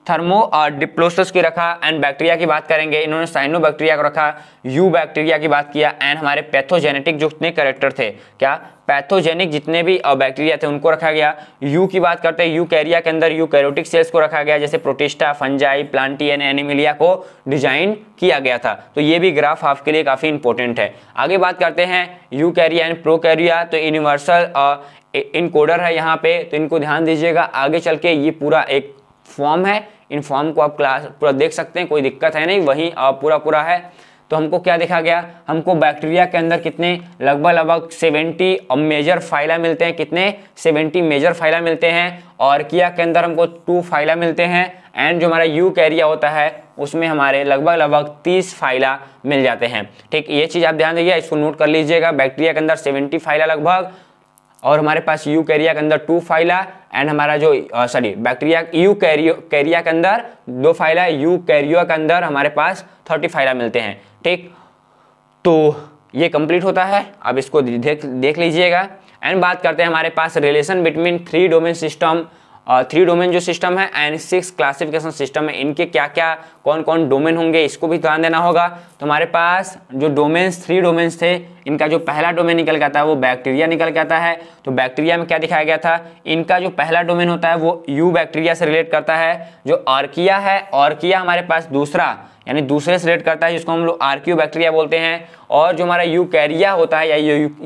थर्मो और डिप्लोसिस की रखा एंड बैक्टीरिया की बात करेंगे इन्होंने साइनो बैक्टीरिया को रखा यू बैक्टीरिया की बात किया एंड हमारे पैथोजेनेटिक जो उतने करेक्टर थे क्या पैथोजेनिक जितने भी बैक्टीरिया थे उनको रखा गया यू की बात करते हैं यू कैरिया के अंदर यू कैरोटिक सेल्स को रखा गया जैसे protista fungi plantae and animalia को डिजाइन किया गया था तो ये भी ग्राफ आपके लिए काफ़ी इंपॉर्टेंट है आगे बात करते हैं eukarya and prokarya तो यूनिवर्सल इनकोडर है यहाँ पे तो इनको ध्यान दीजिएगा आगे चल के ये पूरा एक फॉर्म है इन फॉर्म को आप क्लास पूरा देख सकते हैं कोई दिक्कत है नहीं वहीं पूरा पूरा है तो हमको क्या देखा गया हमको बैक्टीरिया के अंदर कितने लगभग लगभग सेवेंटी मेजर फाइला मिलते हैं कितने सेवेंटी मेजर फाइला मिलते हैं और किया के अंदर हमको टू फाइला मिलते हैं एंड जो हमारा यू कैरिया होता है उसमें हमारे लगभग लगभग तीस फाइला मिल जाते हैं ठीक ये चीज़ आप ध्यान दीजिए इसको नोट कर लीजिएगा बैक्टीरिया के अंदर सेवेंटी फाइला लगभग और हमारे पास यू कैरिया के अंदर टू फाइला एंड हमारा जो sorry bacteria eukarya के अंदर दो फाइला यू कैरियो के अंदर हमारे पास थर्टी फाइला मिलते हैं ठीक तो ये कंप्लीट होता है अब इसको देख देख लीजिएगा एंड बात करते हैं हमारे पास relation between three domain system three domain जो सिस्टम है एंड सिक्स क्लासिफिकेशन सिस्टम है इनके क्या क्या कौन कौन डोमेन होंगे इसको भी ध्यान देना होगा तो हमारे पास जो डोमेन्स थ्री डोमेन्स थे इनका जो पहला डोमेन निकल के आता है वो बैक्टीरिया निकल के आता है तो बैक्टीरिया में क्या दिखाया गया था इनका जो पहला डोमेन होता है वो यू बैक्टीरिया से रिलेट करता है जो ऑर्किया है ऑर्किया हमारे पास दूसरा यानी दूसरे सेलेक्ट करता है जिसको हम लोग आर्क्यू बैक्टीरिया बोलते हैं और जो हमारा यू कैरिया होता है या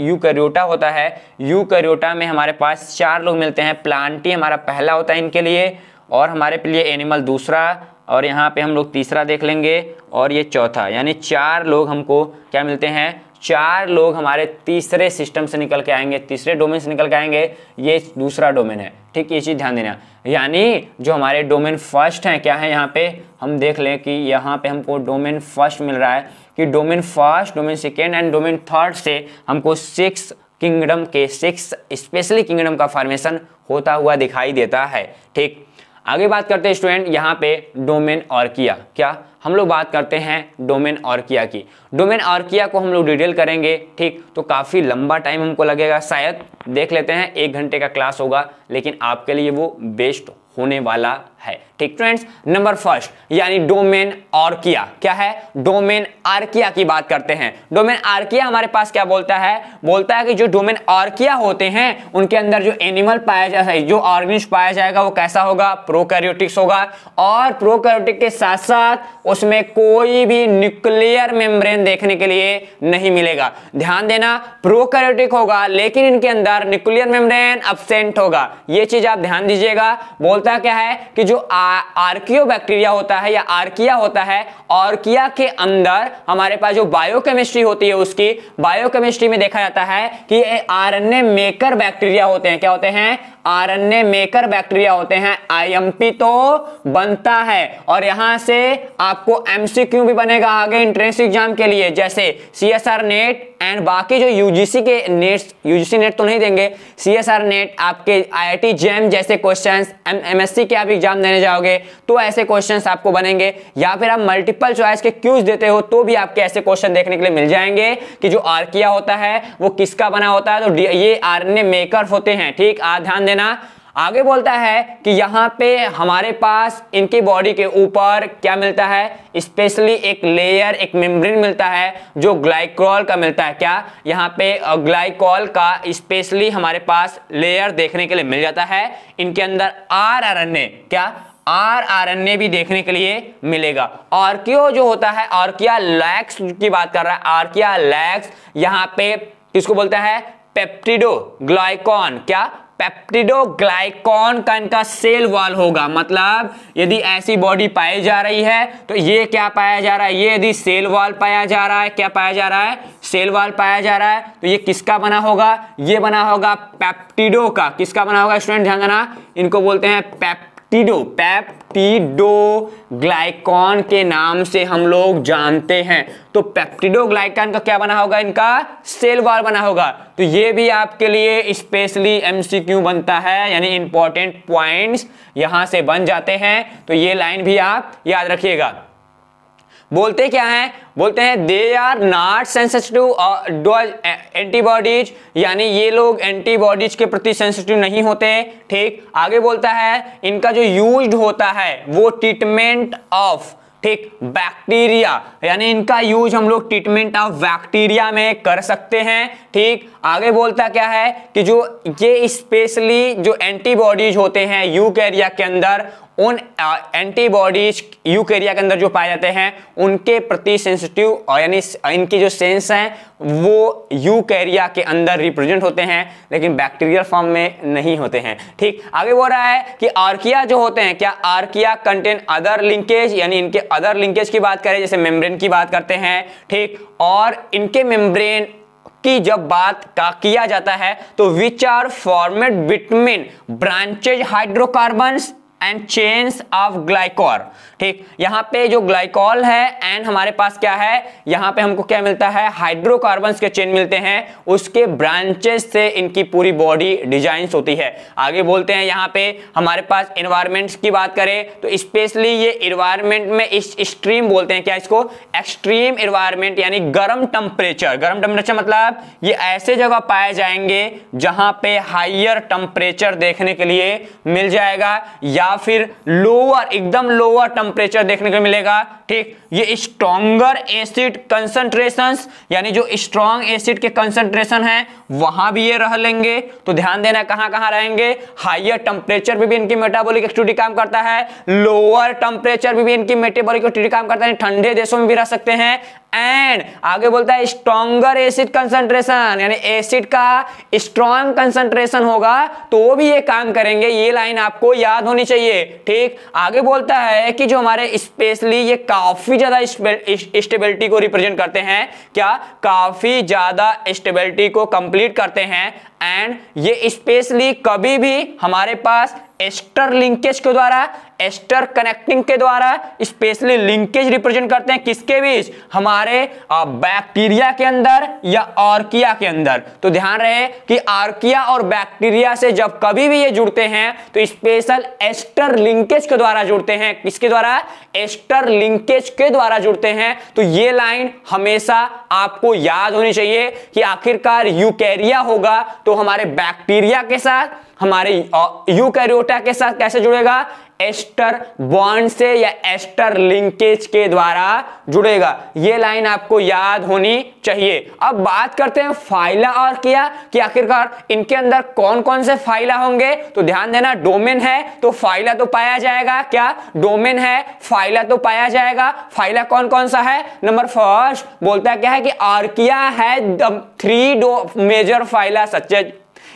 यूकैरियोटा होता है यू करियोटा में हमारे पास चार लोग मिलते हैं प्लांटी हमारा पहला होता है इनके लिए और हमारे लिए एनिमल दूसरा और यहाँ पे हम लोग तीसरा देख लेंगे और ये चौथा यानी चार लोग हमको क्या मिलते हैं चार लोग हमारे तीसरे सिस्टम से निकल के आएंगे तीसरे डोमेन से निकल के आएंगे ये दूसरा डोमेन है ठीक ये चीज़ ध्यान देना यानी जो हमारे डोमेन फर्स्ट हैं क्या है यहाँ पे हम देख लें कि यहाँ पे हमको डोमेन फर्स्ट मिल रहा है कि domain first domain second and domain third से हमको सिक्स किंगडम के सिक्स स्पेशली किंगडम का फॉर्मेशन होता हुआ दिखाई देता है ठीक आगे बात करते हैं स्टूडेंट यहाँ पे डोमेन और किया क्या हम लोग बात करते हैं डोमेन ऑर्किया की डोमेन ऑर्किया को हम लोग डिटेल करेंगे ठीक तो काफ़ी लंबा टाइम हमको लगेगा शायद देख लेते हैं एक घंटे का क्लास होगा लेकिन आपके लिए वो बेस्ट होने वाला है ठीक फ्रेंड्स नंबर फर्स्ट यानी डोमेन आर्किया क्या है डोमेन आर्किया की बात करते हैं डोमेन आर्किया हमारे पास क्या बोलता है बोलता है कि जो डोमेन आर्किया होते हैं उनके अंदर जो एनिमल पाया जाता है जो ऑर्गेनिज पाया जाएगा वो कैसा होगा प्रोकैरियोटिक्स होगा और प्रोकैरियोटिक के साथ साथ उसमें कोई भी न्यूक्लियर मेम्ब्रेन देखने के लिए नहीं मिलेगा ध्यान देना प्रोकैरियोटिक होगा लेकिन इनके अंदर न्यूक्लियर मेम्ब्रेन अब्सेंट होगा ये चीज आप ध्यान दीजिएगा बोलता क्या है कि जो जो आर्कियो बैक्टीरिया होता है या आर्किया होता है आर्किया के अंदर हमारे पास जो बायोकेमिस्ट्री होती है उसकी बायोकेमिस्ट्री में देखा जाता है कि आरएनए मेकर बैक्टीरिया होते हैं क्या होते हैं आरएनए मेकर बैक्टीरिया होते हैं आईएमपी तो बनता है और यहां से आपको एमसीक्यू भी बनेगा आगे इंट्रेंस एग्जाम के लिए जैसे सीएसआर नेट एंड बाकी जो यूजीसी के नेट यूजीसी नेट तो नहीं देंगे सीएसआर नेट आपके आईआईटी जेम जैसे क्वेश्चन एमएससी के आप एग्जाम देने जाओगे तो ऐसे क्वेश्चन आपको बनेंगे या फिर आप मल्टीपल चॉइस के क्यूज देते हो तो भी आपके ऐसे क्वेश्चन देखने के लिए मिल जाएंगे कि जो आर्किया होता है वो किसका बना होता है तो ये आरने मेकर होते हैं ठीक आ ध्यान देना लेना आगे बोलता है कि यहाँ पे हमारे पास इनकी बॉडी के ऊपर क्या मिलता है स्पेशली एक लेयर एक मेम्ब्रेन मिलता है जो ग्लाइकोल का मिलता है क्या यहाँ पे ग्लाइकोल का स्पेशली हमारे पास लेयर देखने के लिए मिल जाता है इनके अंदर आर आर क्या आर आर एन ए भी देखने के लिए मिलेगा आर्कियो जो होता है आर्किया लैक्स की बात कर रहा है आर्किया लैक्स यहाँ पे किसको बोलता है पेप्टिडो ग्लाइकॉन क्या पेप्टिडोग्लाइकॉन का इनका सेल वॉल होगा मतलब यदि ऐसी बॉडी पाई जा रही है तो ये क्या पाया जा रहा है ये यदि सेल वॉल पाया जा रहा है क्या पाया जा रहा है सेल वॉल पाया जा रहा है तो ये किसका बना होगा ये बना होगा पेप्टिडो का किसका बना होगा स्टूडेंट ध्यान देना इनको बोलते हैं पेप्टिडो पैप पेप्टिडो ग्लाइकॉन के नाम से हम लोग जानते हैं तो पेप्टिडो ग्लाइकॉन का क्या बना होगा इनका सेल वॉल बना होगा तो ये भी आपके लिए स्पेशली एमसीक्यू बनता है यानी इंपॉर्टेंट पॉइंट्स यहां से बन जाते हैं तो ये लाइन भी आप याद रखिएगा बोलते क्या है बोलते हैं they are not sensitive antibodies यानी ये लोग एंटीबॉडीज के प्रति सेंसिटिव नहीं होते ठीक आगे बोलता है इनका जो यूज होता है वो ट्रीटमेंट ऑफ ठीक बैक्टीरिया यानी इनका यूज हम लोग ट्रीटमेंट ऑफ बैक्टीरिया में कर सकते हैं ठीक आगे बोलता क्या है कि जो ये स्पेशली जो एंटीबॉडीज होते हैं यूकैरिया के अंदर उन एंटीबॉडीज यूकेरिया के अंदर जो पाए जाते हैं उनके प्रति सेंसिटिव यानी इनके जो सेंस हैं वो यूकेरिया के अंदर रिप्रेजेंट होते हैं लेकिन बैक्टीरियल फॉर्म में नहीं होते हैं ठीक आगे बोल रहा है कि आर्किया जो होते हैं क्या आर्किया कंटेन अदर लिंकेज यानी इनके अदर लिंकेज की बात करें जैसे मेम्ब्रेन की बात करते हैं ठीक और इनके मेम्ब्रेन की जब बात का किया जाता है तो which are formed between branches hydrocarbon and chains of glycol ठीक यहाँ पे जो ग्लाइकॉल है एंड हमारे पास क्या है यहाँ पे हमको क्या मिलता है हाइड्रोकार्बन के चेन मिलते हैं उसके ब्रांचेस से इनकी पूरी बॉडी डिजाइन होती है आगे बोलते हैं यहाँ पे हमारे पास इन्वायरमेंट की बात करें तो स्पेशली ये इन्वायरमेंट में इस स्ट्रीम बोलते हैं क्या इसको एक्सट्रीम इन्वायरमेंट यानी गर्म टेम्परेचर गर्म टेम्परेचर मतलब ये ऐसे जगह पाए जाएंगे जहां पे हाइयर टेम्परेचर देखने के लिए मिल जाएगा या या फिर लोअर एकदम लोअर टेम्परेचर देखने को मिलेगा ठीक ये स्ट्रॉन्गर एसिड कंसंट्रेशन यानी जो स्ट्रॉन्ग एसिड के कंसंट्रेशन है वहां भी ये रह लेंगे तो ध्यान देना कहां कहां रहेंगे हाइयर टेम्परेचर पे भी इनकी मेटाबोलिक एक्टिविटी काम करता है लोअर टेम्परेचर पे भी इनकी मेटाबोलिक एक्टिविटी काम करता है ठंडे देशों में भी रह सकते हैं एंड आगे बोलता है स्ट्रॉन्गर एसिड कंसंट्रेशन यानी एसिड का स्ट्रॉन्ग कंसंट्रेशन होगा तो वो भी ये काम करेंगे ये लाइन आपको याद होनी चाहिए ठीक आगे बोलता है कि जो हमारे स्पेशली ये काफी ज्यादा स्टेबिलिटी को रिप्रेजेंट करते हैं क्या काफी ज्यादा स्टेबिलिटी को कंप्लीट करते हैं एंड ये स्पेशली कभी भी हमारे पास एस्टर लिंकेज के द्वारा एस्टर कनेक्टिंग के द्वारा स्पेशली लिंकेज रिप्रेजेंट करते हैं किसके बीच हमारे बैक्टीरिया के अंदर या आर्किया के अंदर तो ध्यान रहे कि आर्किया और बैक्टीरिया से जब कभी भी ये जुड़ते हैं तो स्पेशल एस्टर लिंकेज के द्वारा जुड़ते हैं किसके द्वारा एस्टर लिंकेज के द्वारा जुड़ते हैं तो ये लाइन हमेशा आपको याद होनी चाहिए कि आखिरकार यूकैरिया होगा तो हमारे बैक्टीरिया के साथ हमारे यूकैरियोटा के साथ कैसे जुड़ेगा एस्टर बॉन्ड से या एस्टर लिंकेज के द्वारा जुड़ेगा यह लाइन आपको याद होनी चाहिए अब बात करते हैं फाइला और किया कि आखिरकार इनके अंदर कौन कौन से फाइला होंगे तो ध्यान देना डोमेन है तो फाइला तो पाया जाएगा क्या डोमेन है फाइला तो पाया जाएगा फाइला कौन कौन सा है नंबर फर्स्ट बोलता क्या है कि आर्किया है थ्री मेजर फाइला सच्चे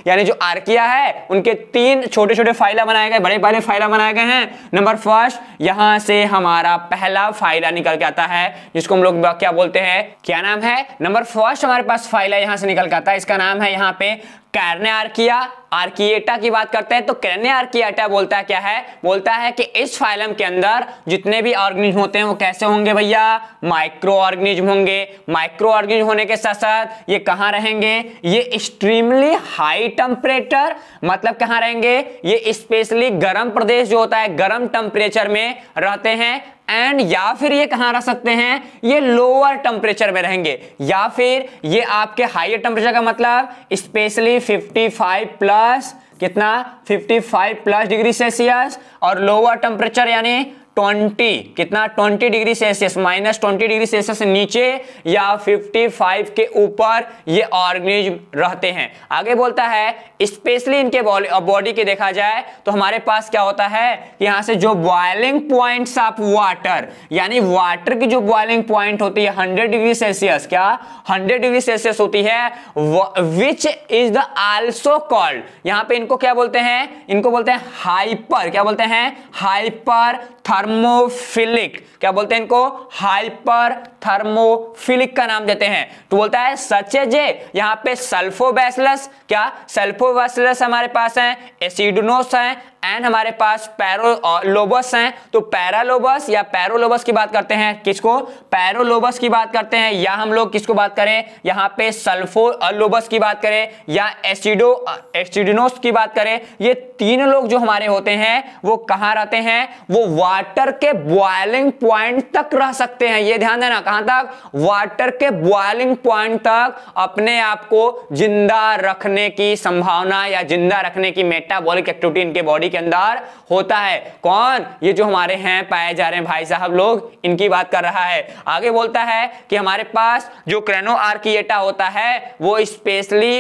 यानी जो आर्किया है उनके तीन छोटे छोटे फाइला बनाए गए बड़े बड़े फाइला बनाए गए हैं नंबर फर्स्ट यहाँ से हमारा पहला फाइला निकल के आता है जिसको हम लोग क्या बोलते हैं क्या नाम है नंबर फर्स्ट हमारे पास फाइला यहाँ से निकल के आता है इसका नाम है यहाँ पे कैरने आर्किया आर्किएटा की बात करते हैं तो कैरने आर्किएटा बोलता क्या है बोलता है कि इस फाइलम के अंदर जितने भी ऑर्गेनिज्म होते हैं वो कैसे होंगे भैया माइक्रो ऑर्गेनिज्म होंगे माइक्रो ऑर्गेनिज्म होने के साथ साथ ये कहाँ रहेंगे ये एक्सट्रीमली हाई टेम्परेचर मतलब कहाँ रहेंगे ये स्पेशली गर्म प्रदेश जो होता है गर्म टेम्परेचर में रहते हैं एंड या फिर ये कहां रह सकते हैं ये लोअर टेम्परेचर में रहेंगे या फिर ये आपके हाइयर टेम्परेचर का मतलब स्पेशली 55 प्लस कितना 55 प्लस डिग्री सेल्सियस और लोअर टेम्परेचर यानी ट्वेंटी कितना twenty degree Celsius minus twenty degree Celsius नीचे या फिफ्टी फाइव के ऊपर ये ऑर्गेनिज्म रहते हैं आगे बोलता है स्पेशली इनके बॉडी के देखा जाए तो हमारे पास क्या होता है कि यहाँ से जो बॉइलिंग पॉइंट्स ऑफ वाटर यानी वाटर की जो बॉइलिंग पॉइंट होती है हंड्रेड डिग्री सेल्सियस क्या हंड्रेड डिग्री सेल्सियस होती है which is the also called यहाँ पे इनको क्या बोलते हैं इनको बोलते हैं हाइपर क्या बोलते हैं हाइपर थर्म थर्मोफिलिक क्या बोलते हैं इनको हाइपर थर्मोफिलिक का नाम देते हैं तो बोलता है सच है जे यहाँ पे सल्फोबैसलस क्या सल्फोबैसलस हमारे पास है एसिडोनोस है एंड हमारे पास पैरोलोबस हैं तो पैरालोबस या पैरोलोबस की बात करते हैं किसको पैरोलोबस की बात करते हैं या हम लोग किसको बात करें यहां पे सल्फोलोबस की बात करें या एसिडो एसिडिनोस की बात करें ये तीन लोग जो हमारे होते हैं वो कहां रहते हैं वो वाटर के बॉयलिंग पॉइंट तक रह सकते हैं ये ध्यान देना कहां तक वाटर के बॉयलिंग पॉइंट तक अपने आप को जिंदा रखने की संभावना या जिंदा रखने की मेटाबॉलिक एक्टिविटी इनके बॉडी बॉडी के अंदर होता है कौन ये जो हमारे हैं पाए जा रहे हैं भाई साहब लोग इनकी बात कर रहा है आगे बोलता है कि हमारे पास जो क्रेनो आर्किएटा होता है वो स्पेशली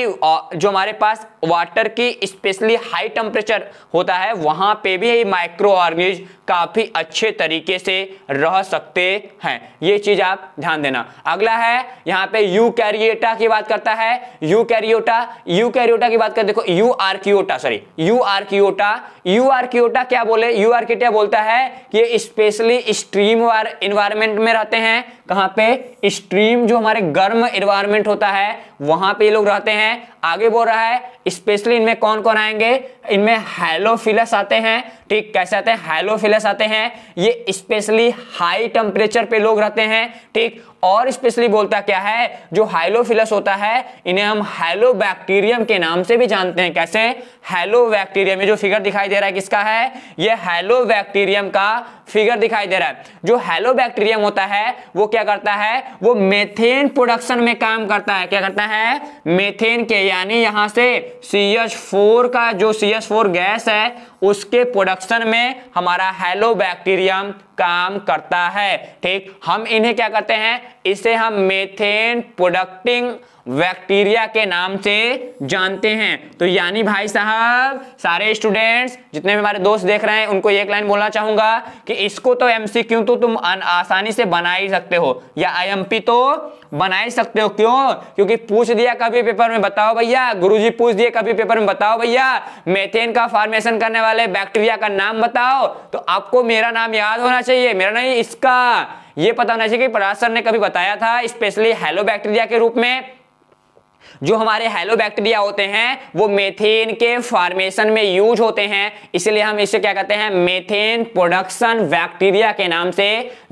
जो हमारे पास वाटर की स्पेशली हाई टेम्परेचर होता है वहां पे भी माइक्रो ऑर्गेज काफी अच्छे तरीके से रह सकते हैं ये चीज आप ध्यान देना अगला है यहाँ पे यू कैरियोटा की बात करता है यू कैरियोटा यू कैरियोटा की बात कर देखो euryarchaeota sorry euryarchaeota euryarchaeota क्या बोले यू आर क्योटा बोलता है कि स्पेशली स्ट्रीम इन्वायरमेंट में रहते हैं कहाँ पे स्ट्रीम जो हमारे गर्म इन्वायरमेंट होता है वहां पे ये लोग रहते हैं आगे बोल रहा है स्पेशली इनमें कौन कौन आएंगे इनमें हेलोफिलस आते हैं ठीक कैसे आते हैं हेलोफिलस आते हैं ये स्पेशली हाई टेम्परेचर पे लोग रहते हैं ठीक और स्पेशली बोलता क्या है जो हाइलोफिलस होता है इन्हें हम हेलो बैक्टीरियम के नाम से भी जानते हैं कैसे हेलो बैक्टीरियम ये जो फिगर दिखाई दे रहा है किसका है ये हेलो बैक्टीरियम का फिगर दिखाई दे रहा है जो हेलो बैक्टीरियम होता है वो क्या क्या करता है वो मेथेन प्रोडक्शन में काम करता है क्या करता है मेथेन के यानी यहां से सी फोर का जो सी एच फोर गैस है उसके प्रोडक्शन में हमारा हेलो बैक्टीरियम काम करता है ठीक हम इन्हें क्या करते हैं इसे हम मेथेन प्रोडक्टिंग बैक्टीरिया के नाम से जानते हैं तो यानी भाई साहब सारे स्टूडेंट्स जितने भी हमारे दोस्त देख रहे हैं उनको एक लाइन बोलना चाहूंगा कि इसको तो एमसीक्यू तो तुम आसानी से बना ही सकते हो या आईएमपी तो बना ही सकते हो क्यों क्योंकि पूछ दिया कभी पेपर में बताओ भैया गुरुजी पूछ दिए कभी पेपर में बताओ भैया मेथेन का फॉर्मेशन करने वाले बैक्टीरिया का नाम बताओ तो आपको मेरा नाम याद होना चाहिए मेरा नहीं इसका ये पता होना चाहिए कि पराशर ने कभी बताया था स्पेशली हेलो बैक्टीरिया के रूप में जो हमारे हेलो बैक्टीरिया होते हैं वो मेथेन के फॉर्मेशन में यूज होते हैं इसलिए हम इसे क्या कहते हैं मेथेन प्रोडक्शन बैक्टीरिया के नाम से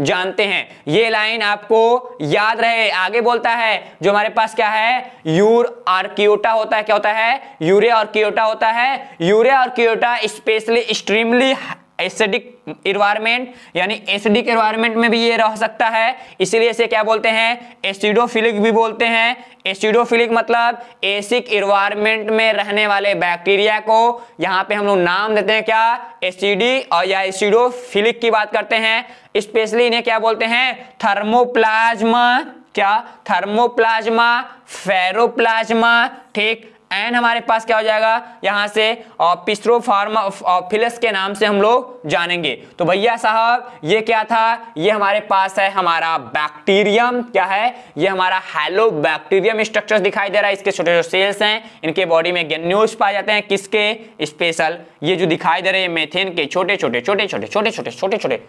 जानते हैं ये लाइन आपको याद रहे आगे बोलता है जो हमारे पास क्या है यूर आर्क्योटा होता है क्या होता है यूरिया और क्योटा होता है यूरिया और क्योटा स्पेशली एक्सट्रीमली एसिडिक इन्वायरमेंट यानी एसिडिक इन्वायरमेंट में भी ये रह सकता है इसीलिए इसे क्या बोलते हैं एसिडोफिलिक भी बोलते हैं एसिडोफिलिक मतलब एसिक इन्वायरमेंट में रहने वाले बैक्टीरिया को यहाँ पे हम लोग नाम देते हैं क्या एसिडी और या एसिडोफिलिक की बात करते हैं स्पेशली इन्हें क्या बोलते हैं थर्मोप्लाज्मा क्या थर्मोप्लाज्मा फेरोप्लाज्मा ठीक एन हमारे पास क्या हो जाएगा यहाँ से पिस्ट्रो फार्मा फिलस के नाम से हम लोग जानेंगे तो भैया साहब ये क्या था ये हमारे पास है हमारा बैक्टीरियम क्या है ये हमारा हेलो बैक्टीरियम स्ट्रक्चर दिखाई दे रहा है इसके छोटे छोटे सेल्स हैं इनके बॉडी में गेन्यूज पाए जाते हैं किसके स्पेशल ये जो दिखाई दे रहे हैं मेथेन के छोटे छोटे छोटे छोटे छोटे छोटे छोटे छोटे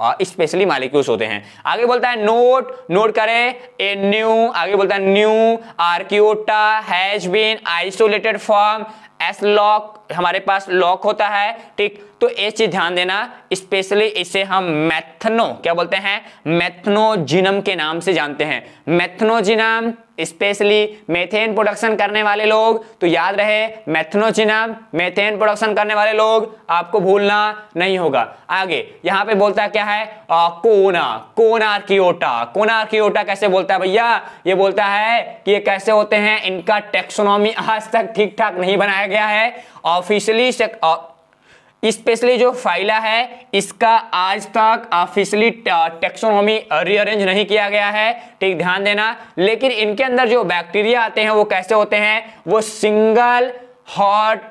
स्पेशली मालिक्यूल्स होते हैं आगे बोलता है नोट नोट करें ए न्यू आगे बोलता है new archaeota has been isolated from S lock हमारे पास लॉक होता है ठीक तो एक चीज ध्यान देना स्पेशली इसे हम मैथनो क्या बोलते हैं मैथनोजिनम के नाम से जानते हैं मैथनोजिनम स्पेशली मेथेन प्रोडक्शन करने वाले लोग तो याद रहे मैथनोजिनम मेथेन प्रोडक्शन करने वाले लोग आपको भूलना नहीं होगा आगे यहाँ पे बोलता क्या है आ, कोना की ओटा की ओटा कैसे बोलता है भैया ये बोलता है कि ये कैसे होते हैं इनका टेक्सोनॉमी आज तक ठीक ठाक नहीं बनाया गया है ऑफिशियली स्पेशली जो फाइला है इसका आज तक ऑफिशियली टेक्सोनॉमी रीअरेंज नहीं किया गया है ठीक ध्यान देना लेकिन इनके अंदर जो बैक्टीरिया आते हैं वो कैसे होते हैं वो सिंगल हॉट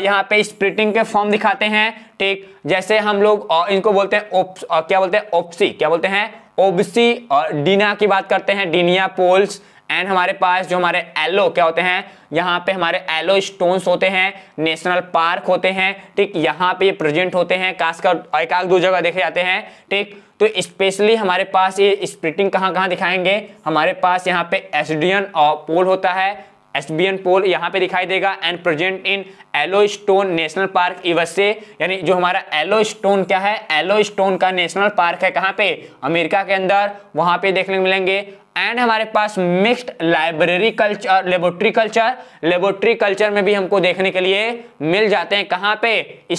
यहाँ पे स्प्रिटिंग के फॉर्म दिखाते हैं ठीक जैसे हम लोग इनको बोलते हैं ओप्स क्या बोलते हैं ओप्सी क्या बोलते हैं ओबसी और डीना की बात करते हैं डीनिया पोल्स एंड हमारे पास जो हमारे एलो क्या होते हैं यहाँ पे हमारे एलो स्टोन्स होते हैं नेशनल पार्क होते हैं ठीक यहाँ पे ये प्रेजेंट होते हैं खासकर एक आग दो जगह देखे जाते हैं ठीक तो स्पेशली हमारे पास ये स्प्रिटिंग कहाँ कहाँ दिखाएंगे हमारे पास यहाँ पे एसडियन पोल uh, होता है एसबीएन पोल यहाँ पे दिखाई देगा and present in Yellowstone national park USA यानी जो हमारा एलो स्टोन क्या है एलो स्टोन का नेशनल पार्क है कहाँ पे अमेरिका के अंदर वहां पे देखने को मिलेंगे एंड हमारे पास mixed library culture laboratory culture laboratory culture में भी हमको देखने के लिए मिल जाते हैं कहाँ पे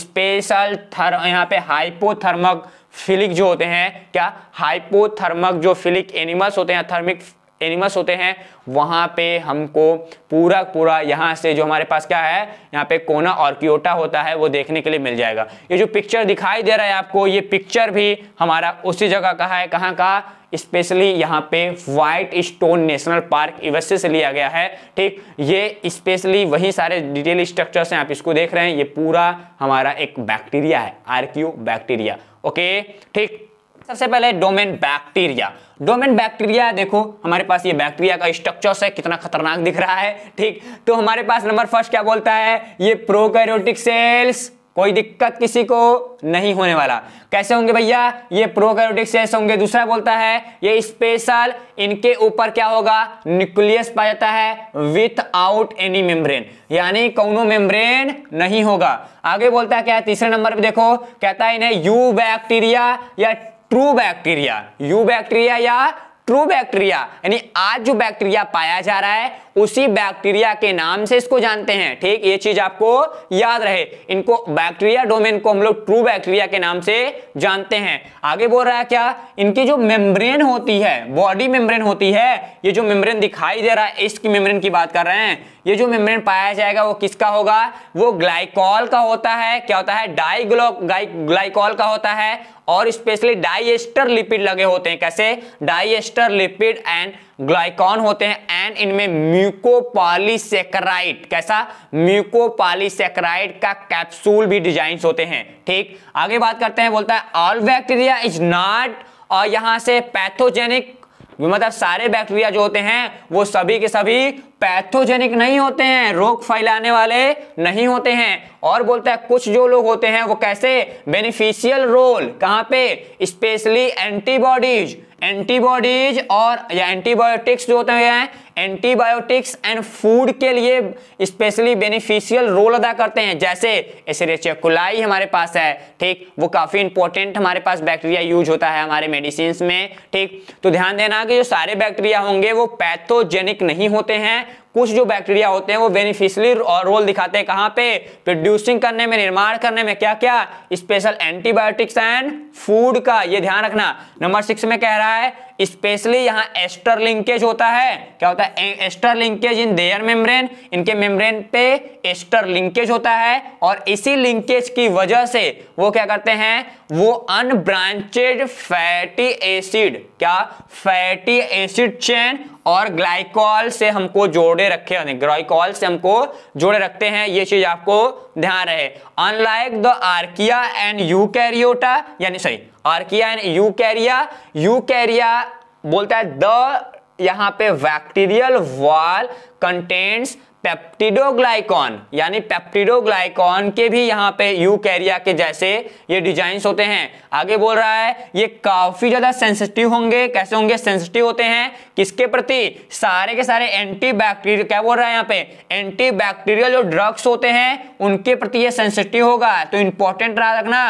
स्पेशल थर यहाँ पे हाइपोथर्मक फिलिक जो होते हैं क्या हाइपोथर्मक जो फिलिक एनिमल्स होते हैं थर्मिक एनिमल्स होते हैं वहाँ पे हमको पूरा पूरा यहाँ से जो हमारे पास क्या है यहाँ पे कोना और क्योटा होता है वो देखने के लिए मिल जाएगा ये जो पिक्चर दिखाई दे रहा है आपको ये पिक्चर भी हमारा उसी जगह का है कहाँ का स्पेशली यहाँ पे व्हाइट स्टोन नेशनल पार्क इवस्से से लिया गया है ठीक ये स्पेशली वही सारे डिटेल स्ट्रक्चर्स हैं आप इसको देख रहे हैं ये पूरा हमारा एक बैक्टीरिया है आरक्यू बैक्टीरिया ओके ठीक सबसे पहले डोमेन बैक्टीरिया डोमेन बैक्टीरिया देखो हमारे पास ये बैक्टीरिया का स्ट्रक्चर्स है कितना खतरनाक दिख रहा है ठीक तो हमारे पास नंबर फर्स्ट क्या बोलता है ये प्रोकैरियोटिक सेल्स कोई दिक्कत किसी को नहीं होने वाला कैसे होंगे भैया ये प्रोकैरियोटिक सेल्स होंगे दूसरा बोलता है ये स्पेशल इनके ऊपर क्या होगा न्यूक्लियस पाया जाता है विथ आउट एनी मेम्ब्रेन यानी कौनो मेम्ब्रेन नहीं होगा आगे बोलता है क्या तीसरे नंबर पे देखो कहता है इन्हें यू बैक्टीरिया या ट्रू बैक्टीरिया यू बैक्टीरिया या ट्रू बैक्टीरिया यानी आज जो बैक्टीरिया पाया जा रहा है उसी बैक्टीरिया के नाम से इसको जानते हैं ठीक ये चीज आपको याद रहे इनको बैक्टीरिया डोमेन को हम लोग ट्रू बैक्टीरिया के नाम से जानते हैं आगे बोल रहा है क्या इनकी जो मेम्ब्रेन होती है बॉडी मेम्ब्रेन होती है ये जो मेम्ब्रेन दिखाई दे रहा है इसकी मेम्ब्रेन की बात कर रहे हैं ये जो मेम्ब्रेन पाया जाएगा वो किसका होगा वो ग्लाइकॉल का होता है क्या होता है डाइग्लो ग्लाइकॉल का होता है और स्पेशली डाइएस्टर लिपिड लगे होते हैं कैसे डाइएस्टर लिपिड एंड ग्लाइकॉन होते हैं एंड इनमें म्यू म्यूकोपॉलीसेक्राइड कैसा म्यूकोपॉलीसेक्राइड का कैप्सूल भी डिजाइन होते हैं ठीक आगे बात करते हैं बोलता है ऑल बैक्टीरिया इज नॉट और यहां से पैथोजेनिक मतलब सारे बैक्टीरिया जो होते हैं वो सभी के सभी पैथोजेनिक नहीं होते हैं रोग फैलाने वाले नहीं होते हैं और बोलता है कुछ जो लोग होते हैं वो कैसे बेनिफिशियल रोल कहाँ पे स्पेशली एंटीबॉडीज एंटीबॉडीज और या एंटीबायोटिक्स जो होते हैं एंटीबायोटिक्स एंड फूड के लिए स्पेशली बेनिफिशियल रोल अदा करते हैं जैसे एसरेचिया कुलाई हमारे पास है ठीक वो काफ़ी इंपॉर्टेंट हमारे पास बैक्टीरिया यूज होता है हमारे मेडिसिन में ठीक तो ध्यान देना कि जो सारे बैक्टीरिया होंगे वो पैथोजेनिक नहीं होते हैं कुछ जो बैक्टीरिया होते हैं वो बेनिफिशियली रोल दिखाते हैं कहाँ पे प्रोड्यूसिंग करने में निर्माण करने में क्या क्या स्पेशल एंटीबायोटिक्स एंड फूड का ये ध्यान रखना नंबर सिक्स में कह रहा है स्पेशली यहाँ एस्टर लिंकेज होता है क्या होता है ester linkage in their membrane इनके मेम्ब्रेन पे एस्टर लिंकेज होता है और इसी लिंकेज की वजह से वो क्या करते हैं वो अनब्रांचेड फैटी एसिड क्या फैटी एसिड चेन और ग्लाइकॉल से हमको जोड़े रखे ग्लाइकॉल से हमको जोड़े रखते हैं ये चीज आपको ध्यान रहे unlike the archaea and eukaryota यानी sorry archaea and eukarya eukarya बोलता है द यहां पे बैक्टीरियल वॉल कंटेंट्स पेप्टिडोग्लाइकॉन यानी पेप्टिडोग्लाइकॉन के भी यहां पे यू कैरिया के जैसे ये डिजाइन होते हैं आगे बोल रहा है ये काफी ज्यादा सेंसिटिव होंगे कैसे होंगे सेंसिटिव होते हैं किसके प्रति सारे के सारे एंटी बैक्टीरियल क्या बोल रहा है यहाँ पे एंटी बैक्टीरियल जो ड्रग्स होते हैं उनके प्रति ये सेंसिटिव होगा तो इंपॉर्टेंट रहा रखना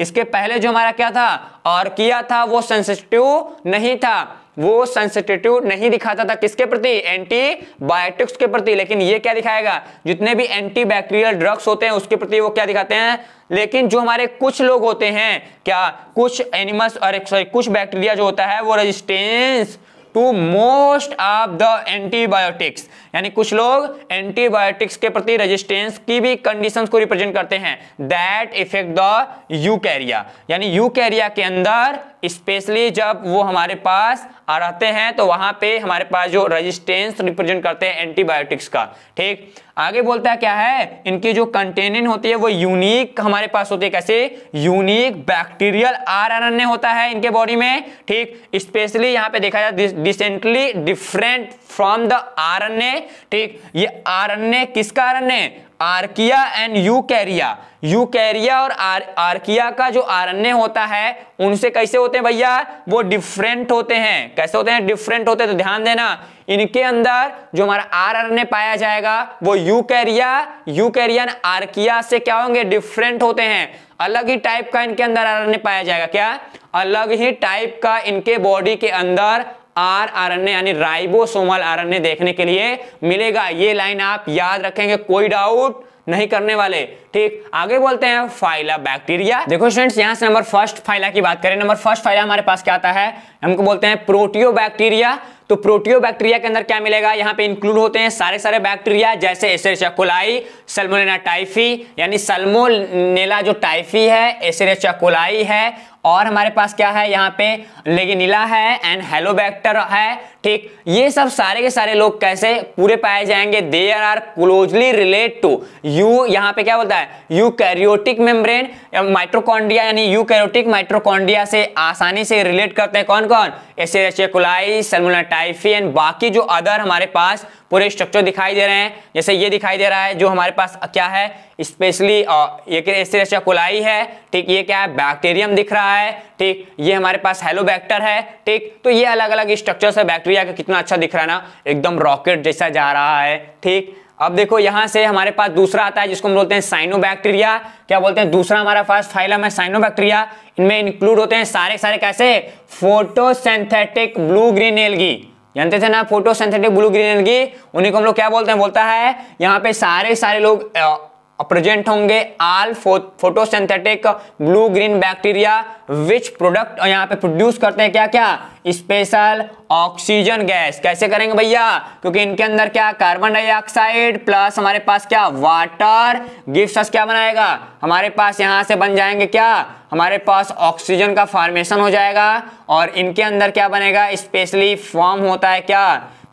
इसके पहले जो हमारा क्या था और किया था वो सेंसिटिव नहीं था वो सेंसिटिव नहीं दिखाता था किसके प्रति एंटीबायोटिक्स के प्रति लेकिन ये क्या दिखाएगा जितने भी एंटीबैक्टीरियल ड्रग्स होते हैं उसके प्रति वो क्या दिखाते हैं लेकिन जो हमारे कुछ लोग होते हैं क्या कुछ एनिमल्स और सॉरी कुछ बैक्टीरिया जो होता है वो resistance to most of the antibiotics यानी कुछ लोग एंटीबायोटिक्स के प्रति रेजिस्टेंस की भी कंडीशंस को रिप्रेजेंट करते हैं दैट इफेक्ट द कैरिया यानी कैरिया के अंदर स्पेशली जब वो हमारे पास आ रहते हैं तो वहां पे हमारे पास जो रेजिस्टेंस रिप्रेजेंट करते हैं एंटीबायोटिक्स का ठीक आगे बोलता है क्या है इनकी जो कंटेनिंग होती है वो यूनिक हमारे पास होती है कैसे यूनिक बैक्टीरियल आरएनए होता है इनके बॉडी में ठीक स्पेशली यहाँ पे देखा जाए decently different from the RNA ठीक ये आरण्य किसका अरण्य है archaea and eukarya eukarya और आर, आर्किया का जो आरण्य होता है उनसे कैसे होते हैं भैया वो डिफरेंट होते हैं कैसे होते हैं डिफरेंट होते हैं तो ध्यान देना इनके अंदर जो हमारा आर आरण्य पाया जाएगा वो eukarya eukarya archaea से क्या होंगे डिफरेंट होते हैं अलग ही टाइप का इनके अंदर आरण्य पाया जाएगा क्या अलग ही टाइप का इनके बॉडी के अंदर आर आरएनए यानी राइबोसोमल आरएनए देखने के लिए मिलेगा ये लाइन आप याद रखेंगे कोई डाउट नहीं करने वाले ठीक आगे बोलते हैं फाइला बैक्टीरिया देखो स्टूडेंट्स यहां से नंबर फर्स्ट फाइला की बात करें नंबर फर्स्ट फाइला हमारे पास क्या आता है हमको बोलते हैं प्रोटियो बैक्टीरिया तो प्रोटियो बैक्टीरिया के अंदर क्या मिलेगा यहां पे इंक्लूड होते हैं सारे सारे बैक्टीरिया जैसे एसेरिचा कोलाई सल्मोनेना टाइफी यानी सलमोनेला जो टाइफी है एसेरिचा कोलाई है और हमारे पास क्या है यहाँ पे नीला है एंड हेलोबैक्टर है ठीक ये सब सारे के सारे लोग कैसे पूरे पाए जाएंगे they are closely relate to you यहाँ पे क्या बोलता है यू कैरियोटिक मेम्ब्रेन माइट्रोकॉन्डिया यानी यू कैरियोटिक माइट्रोकॉन्डिया से आसानी से रिलेट करते हैं कौन कौन एसेकुलाई सलमुला टाइफी एंड बाकी जो अदर हमारे पास पूरे स्ट्रक्चर दिखाई दे रहे हैं जैसे ये दिखाई दे रहा है जो हमारे पास क्या है स्पेशली ये कोलाई है ठीक ये क्या है बैक्टीरियम दिख रहा है ठीक ये हमारे पास हेलोबैक्टर है ठीक तो ये अलग अलग स्ट्रक्चर है बैक्टीरिया पृथ्वी का कितना अच्छा दिख रहा है ना एकदम रॉकेट जैसा जा रहा है ठीक अब देखो यहाँ से हमारे पास दूसरा आता है जिसको हम बोलते हैं साइनोबैक्टीरिया क्या बोलते हैं दूसरा हमारा फर्स्ट फाइलम है साइनोबैक्टीरिया इनमें इंक्लूड होते हैं सारे सारे कैसे फोटोसेंथेटिक ब्लू ग्रीन एलगी जानते थे ना फोटोसेंथेटिक ब्लू ग्रीन एलगी उन्हीं को हम लोग क्या बोलते हैं बोलता है यहाँ पे सारे सारे लोग प्रेजेंट होंगे all pho, photosynthetic blue green bacteria which product यहाँ पे प्रोड्यूस करते हैं क्या क्या स्पेशल ऑक्सीजन गैस कैसे करेंगे भैया क्योंकि इनके अंदर क्या कार्बन डाइऑक्साइड प्लस हमारे पास क्या वाटर गिफ्ट अस क्या बनाएगा हमारे पास यहाँ से बन जाएंगे क्या हमारे पास ऑक्सीजन का फॉर्मेशन हो जाएगा और इनके अंदर क्या बनेगा स्पेशली फॉर्म होता है क्या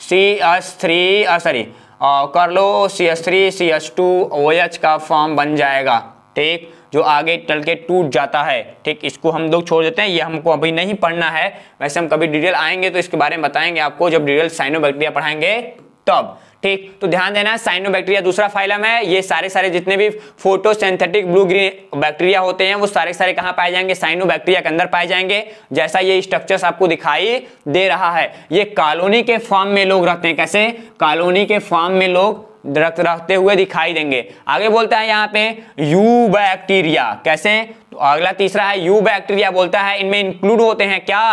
सी एस थ्री सॉरी कर लो C S three C S two O H का फॉर्म बन जाएगा ठीक जो आगे चल के टूट जाता है ठीक इसको हम लोग छोड़ देते हैं ये हमको अभी नहीं पढ़ना है वैसे हम कभी डिटेल आएंगे तो इसके बारे में बताएंगे आपको जब डिटेल साइनोबैक्टीरिया पढ़ाएंगे तब ठीक तो ध्यान देना साइनोबैक्टीरिया दूसरा फाइलम है ये सारे सारे जितने भी फोटोसिंथेटिक ब्लू ग्रीन बैक्टीरिया होते हैं वो सारे सारे कहाँ पाए जाएंगे साइनोबैक्टीरिया के अंदर पाए जाएंगे जैसा ये स्ट्रक्चर्स आपको दिखाई दे रहा है ये कॉलोनी के फॉर्म में लोग रहते हैं कैसे कॉलोनी के फॉर्म में लोग रखते हुए दिखाई देंगे आगे बोलता है यहाँ पे यू बैक्टीरिया कैसे तो अगला तीसरा है यू बैक्टीरिया बोलता है इनमें इंक्लूड होते हैं क्या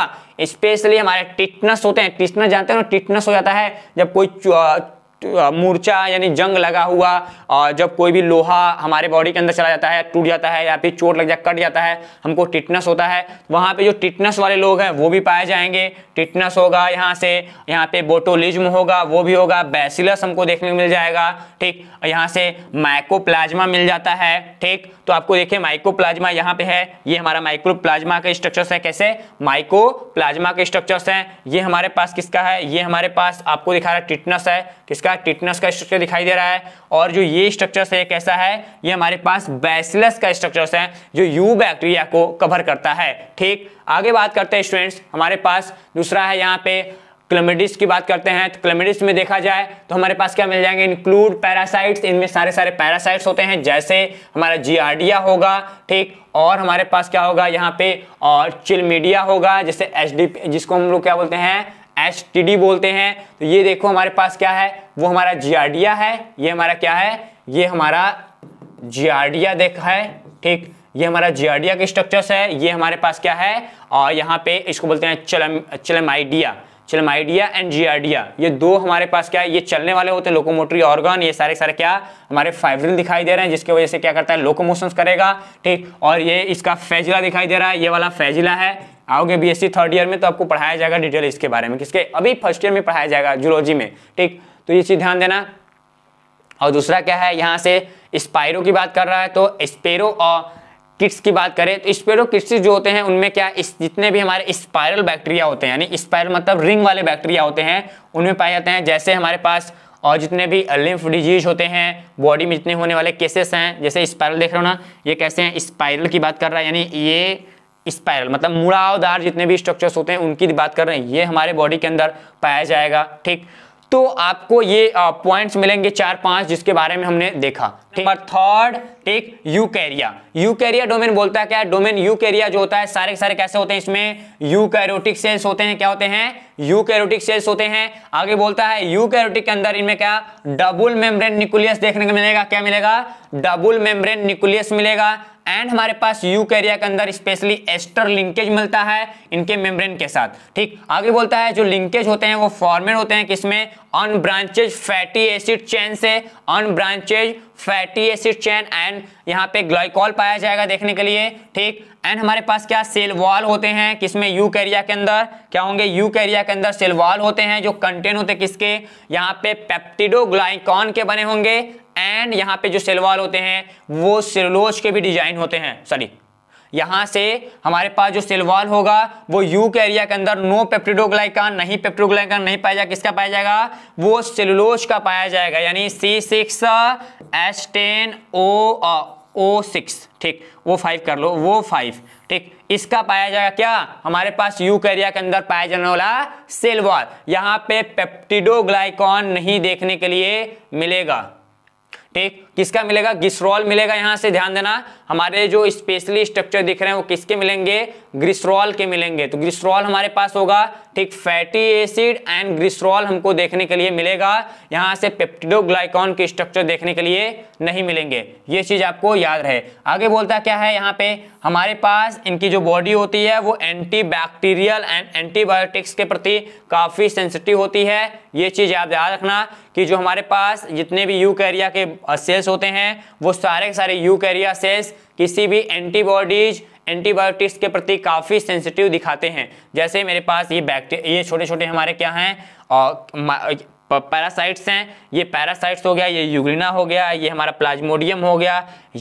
स्पेशली हमारे टिटनस होते हैं टिटनस जानते हैं ना टिटनस हो जाता है जब कोई मूर्चा यानी जंग लगा हुआ और जब कोई भी लोहा हमारे बॉडी के अंदर चला जाता है टूट जाता है या फिर चोट लग जाए कट जाता है हमको टिटनस होता है वहाँ पे जो टिटनस वाले लोग हैं वो भी पाए जाएंगे टिटनस होगा यहाँ से यहाँ पे बोटोलिज्म होगा वो भी होगा बैसिलस हमको देखने को मिल जाएगा ठीक यहाँ से माइकोप्लाज्मा मिल जाता है ठीक तो आपको देखिए प्लाज्मा यहाँ पे है ये हमारा माइक्रो प्लाज्मा के स्ट्रक्चर्स है कैसे प्लाज्मा के स्ट्रक्चर्स हैं ये हमारे पास किसका है ये हमारे पास आपको दिखा रहा है टिटनस है किसका टिटनस का स्ट्रक्चर दिखाई दे रहा है और जो ये स्ट्रक्चर्स है कैसा है ये हमारे पास बैसिलस का स्ट्रक्चर्स है जो यू बैक्टीरिया को कवर करता है ठीक आगे बात करते हैं स्टूडेंट्स हमारे पास दूसरा है यहाँ पे क्लेमेडिस की बात करते हैं तो क्लेमेडिस्ट में देखा जाए तो हमारे पास क्या मिल जाएंगे इंक्लूड पैरासाइट्स इनमें सारे सारे पैरासाइट्स होते हैं जैसे हमारा जीआरडिया होगा ठीक और हमारे पास क्या होगा यहाँ पे और चिलमीडिया होगा जैसे एच जिसको हम लोग क्या बोलते हैं एच बोलते हैं तो ये देखो हमारे पास क्या है वो हमारा जियाडिया है ये हमारा क्या है ये हमारा जियाडिया देखा है ठीक ये हमारा जीआरडिया के स्ट्रक्चर्स है ये हमारे पास क्या है और यहाँ पे इसको बोलते हैं चलम चलम आइडिया चिलमाइडिया एंड जियाडिया ये दो हमारे पास क्या है ये चलने वाले होते हैं लोकोमोटरी ऑर्गन ये सारे सारे क्या हमारे फाइब्रिल दिखाई दे रहे हैं जिसके वजह से क्या करता है लोकोमोशन करेगा ठीक और ये इसका फैजिला दिखाई दे रहा है ये वाला फैजिला है आओगे बीएससी थर्ड ईयर में तो आपको पढ़ाया जाएगा डिटेल इसके बारे में किसके अभी फर्स्ट ईयर में पढ़ाया जाएगा जूलॉजी में ठीक तो ये चीज़ ध्यान देना और दूसरा क्या है यहाँ से स्पायरो की बात कर रहा है तो स्पेरो और किट्स की बात करें तो स्पेरो किट्स जो होते हैं उनमें क्या इस जितने भी हमारे स्पायरल बैक्टीरिया होते हैं यानी स्पायरल मतलब रिंग वाले बैक्टीरिया होते हैं उनमें पाए जाते हैं जैसे हमारे पास और जितने भी लिम्फ डिजीज होते हैं बॉडी में जितने होने वाले केसेस हैं जैसे स्पायरल देख रहे हो ना ये कैसे हैं स्पायरल की बात कर रहा है यानी ये स्पायरल मतलब मुड़ावदार जितने भी स्ट्रक्चर्स होते हैं उनकी बात कर रहे हैं ये हमारे बॉडी के अंदर पाया जाएगा ठीक तो आपको ये पॉइंट्स मिलेंगे चार पांच जिसके बारे में हमने देखा number third take eukarya eukarya domain बोलता है क्या डोमेन यू कैरिया जो होता है सारे के सारे कैसे होते हैं इसमें यू कैरोटिक सेल्स होते हैं क्या होते हैं यू कैरोटिक सेल्स होते हैं आगे बोलता है यू कैरोटिक के अंदर इनमें क्या डबुल मेम्ब्रेन न्यूक्लियस देखने को मिलेगा क्या मिलेगा डबुल मेम्ब्रेन न्यूक्लियस मिलेगा एंड हमारे पास यूकैरिया के अंदर स्पेशली एस्टर लिंकेज मिलता है इनके मेम्ब्रेन के साथ ठीक आगे बोलता है जो लिंकेज होते हैं वो फॉर्मेट होते हैं किसमें on branches fatty acid chain से on branches fatty acid chain and यहाँ पे ग्लाइकॉल पाया जाएगा देखने के लिए ठीक एंड हमारे पास क्या सेल वॉल होते हैं किसमें यू कैरिया के अंदर क्या होंगे यू कैरिया के अंदर सेल वॉल होते हैं जो कंटेन होते हैं किसके यहाँ पे पेप्टिडोग्लाइकॉन के बने होंगे एंड यहाँ पे जो सिलवाल होते हैं वो सेलोज के भी डिजाइन होते हैं सॉरी यहाँ से हमारे पास जो सिलवाल होगा वो यू के एरिया के अंदर नो पेप्टिडोग्लाइकान नहीं पेप्टिडोग्लाइकान नहीं पाया जाएगा किसका पाया जाएगा वो सिलोज का पाया जाएगा यानी C six S ten O O six ठीक वो फाइव कर लो वो फाइव ठीक इसका पाया जाएगा क्या हमारे पास यू के एरिया के अंदर पाया जाने वाला सिलवाल यहाँ पे पेप्टिडोग्लाइकॉन नहीं देखने के लिए मिलेगा take किसका मिलेगा ग्रिसरॉल मिलेगा यहाँ से ध्यान देना हमारे जो स्पेशली स्ट्रक्चर दिख रहे हैं वो किसके मिलेंगे ग्रिस्ट्रॉल के मिलेंगे तो ग्रिस्ट्रॉल हमारे पास होगा ठीक फैटी एसिड एंड ग्रिस्ट्रॉल हमको देखने के लिए मिलेगा यहाँ से पेप्टिडोग्लाइकॉन के स्ट्रक्चर देखने के लिए नहीं मिलेंगे ये चीज़ आपको याद रहे आगे बोलता क्या है यहाँ पे हमारे पास इनकी जो बॉडी होती है वो एंटी बैक्टीरियल एंड एंटीबायोटिक्स के प्रति काफ़ी सेंसिटिव होती है ये चीज़ आप याद रखना कि जो हमारे पास जितने भी यूकैरिया के सेल्स सेल्स होते हैं वो सारे सारे यू सेल्स किसी भी एंटीबॉडीज एंटीबायोटिक्स के प्रति काफ़ी सेंसिटिव दिखाते हैं जैसे मेरे पास ये बैक्टीरिया ये छोटे छोटे हमारे क्या हैं और पैरासाइट्स हैं ये पैरासाइट्स हो गया ये यूग्रीना हो गया ये हमारा प्लाज्मोडियम हो गया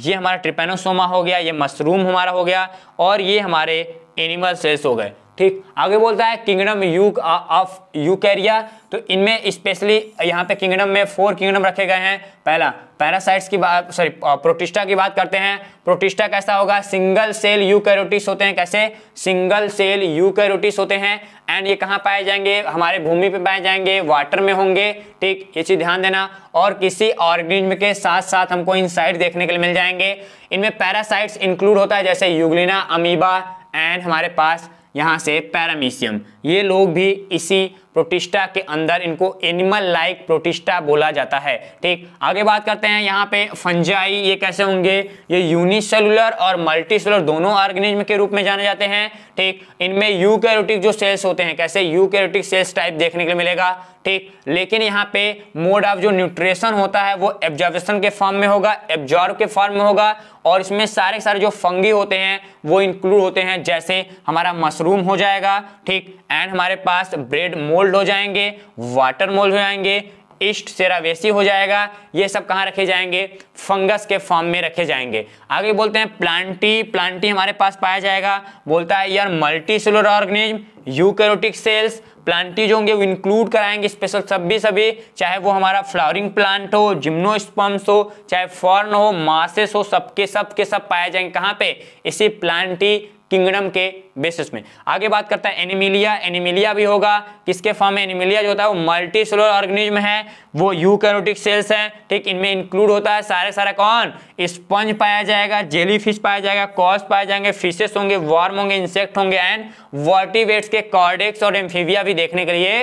ये हमारा ट्रिपेनोसोमा हो गया ये मशरूम हमारा हो गया और ये हमारे एनिमल सेल्स हो गए ठीक आगे बोलता है किंगडम यू ऑफ कैरिया तो इनमें स्पेशली यहाँ पे किंगडम में फोर किंगडम रखे गए हैं पहला पैरासाइट्स की बात सॉरी प्रोटिस्टा uh, की बात करते हैं प्रोटिस्टा कैसा होगा सिंगल सेल यूकैरियोटिस होते हैं कैसे सिंगल सेल यूकैरियोटिस होते हैं एंड ये कहाँ पाए जाएंगे हमारे भूमि पे पाए जाएंगे वाटर में होंगे ठीक ये चीज़ ध्यान देना और किसी ऑर्गेनिज्म के साथ साथ हमको इन देखने के लिए मिल जाएंगे इनमें पैरासाइट्स इंक्लूड होता है जैसे यूगलिना अमीबा एंड हमारे पास यहाँ से पैरामीशियम ये लोग भी इसी प्रोटिस्टा के अंदर इनको एनिमल लाइक प्रोटिस्टा बोला जाता है ठीक आगे बात करते हैं यहाँ पे फंजाई ये कैसे होंगे ये यूनिसेलुलर और मल्टीसेलुलर दोनों ऑर्गेनिज्म के रूप में जाने जाते हैं ठीक इनमें यूकैरियोटिक जो सेल्स होते हैं कैसे यूकैरियोटिक सेल्स टाइप देखने के लिए मिलेगा ठीक लेकिन यहाँ पे मोड ऑफ जो न्यूट्रिशन होता है वो एब्जॉर्वेशन के फॉर्म में होगा एब्जॉर्ब के फॉर्म में होगा और इसमें सारे सारे जो फंगी होते हैं वो इंक्लूड होते हैं जैसे हमारा मशरूम हो जाएगा ठीक एंड हमारे पास ब्रेड मोल्ड हो जाएंगे वाटर मोल्ड हो जाएंगे ईस्ट सेरावेसी हो जाएगा ये सब कहाँ रखे जाएंगे फंगस के फॉर्म में रखे जाएंगे आगे बोलते हैं प्लांटी प्लांटी हमारे पास पाया जाएगा बोलता है यार multicellular organism eukaryotic cells जो होंगे वो इंक्लूड कराएंगे स्पेशल सभी सभी चाहे वो हमारा फ्लावरिंग प्लांट हो जिम्नोस्पम्स हो चाहे फॉर्न हो मासेस हो सबके सब के सब पाए जाएंगे कहाँ पे इसी प्लांटी किंगडम के बेसिस में आगे बात करता है एनिमिलिया एनिमिलिया भी होगा किसके फॉर्म में एनिमिलिया जो होता है वो मल्टी सेलुलर ऑर्गेनिज्म है वो यूकैरियोटिक सेल्स हैं ठीक इनमें इंक्लूड होता है सारे सारे कौन स्पंज पाया जाएगा जेली फिश पाया जाएगा कॉस पाए जाएंगे फिशेस होंगे वार्म होंगे इंसेक्ट होंगे एंड वर्टिवेट्स के कॉर्डेक्स और एम्फीविया भी देखने के लिए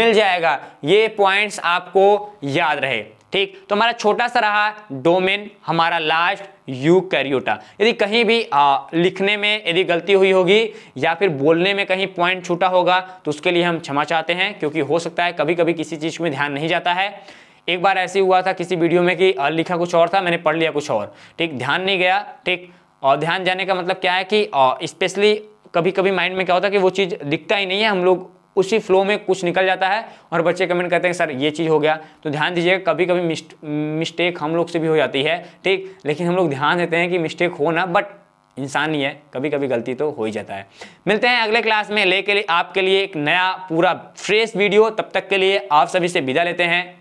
मिल जाएगा ये पॉइंट्स आपको याद रहे ठीक तो हमारा छोटा सा रहा डोमेन हमारा लास्ट यू कैरियोटा यदि कहीं भी आ, लिखने में यदि गलती हुई होगी या फिर बोलने में कहीं पॉइंट छूटा होगा तो उसके लिए हम क्षमा चाहते हैं क्योंकि हो सकता है कभी कभी किसी चीज़ में ध्यान नहीं जाता है एक बार ऐसे हुआ था किसी वीडियो में कि लिखा कुछ और था मैंने पढ़ लिया कुछ और ठीक ध्यान नहीं गया ठीक और ध्यान जाने का मतलब क्या है कि स्पेशली कभी कभी माइंड में क्या होता है कि वो चीज़ दिखता ही नहीं है हम लोग उसी फ्लो में कुछ निकल जाता है और बच्चे कमेंट करते हैं सर ये चीज़ हो गया तो ध्यान दीजिएगा कभी कभी मिस्टेक हम लोग से भी हो जाती है ठीक लेकिन हम लोग ध्यान देते हैं कि मिस्टेक हो ना बट इंसान ही है कभी कभी गलती तो हो ही जाता है मिलते हैं अगले क्लास में लेके लिए आपके लिए एक नया पूरा फ्रेश वीडियो तब तक के लिए आप सभी से विदा लेते हैं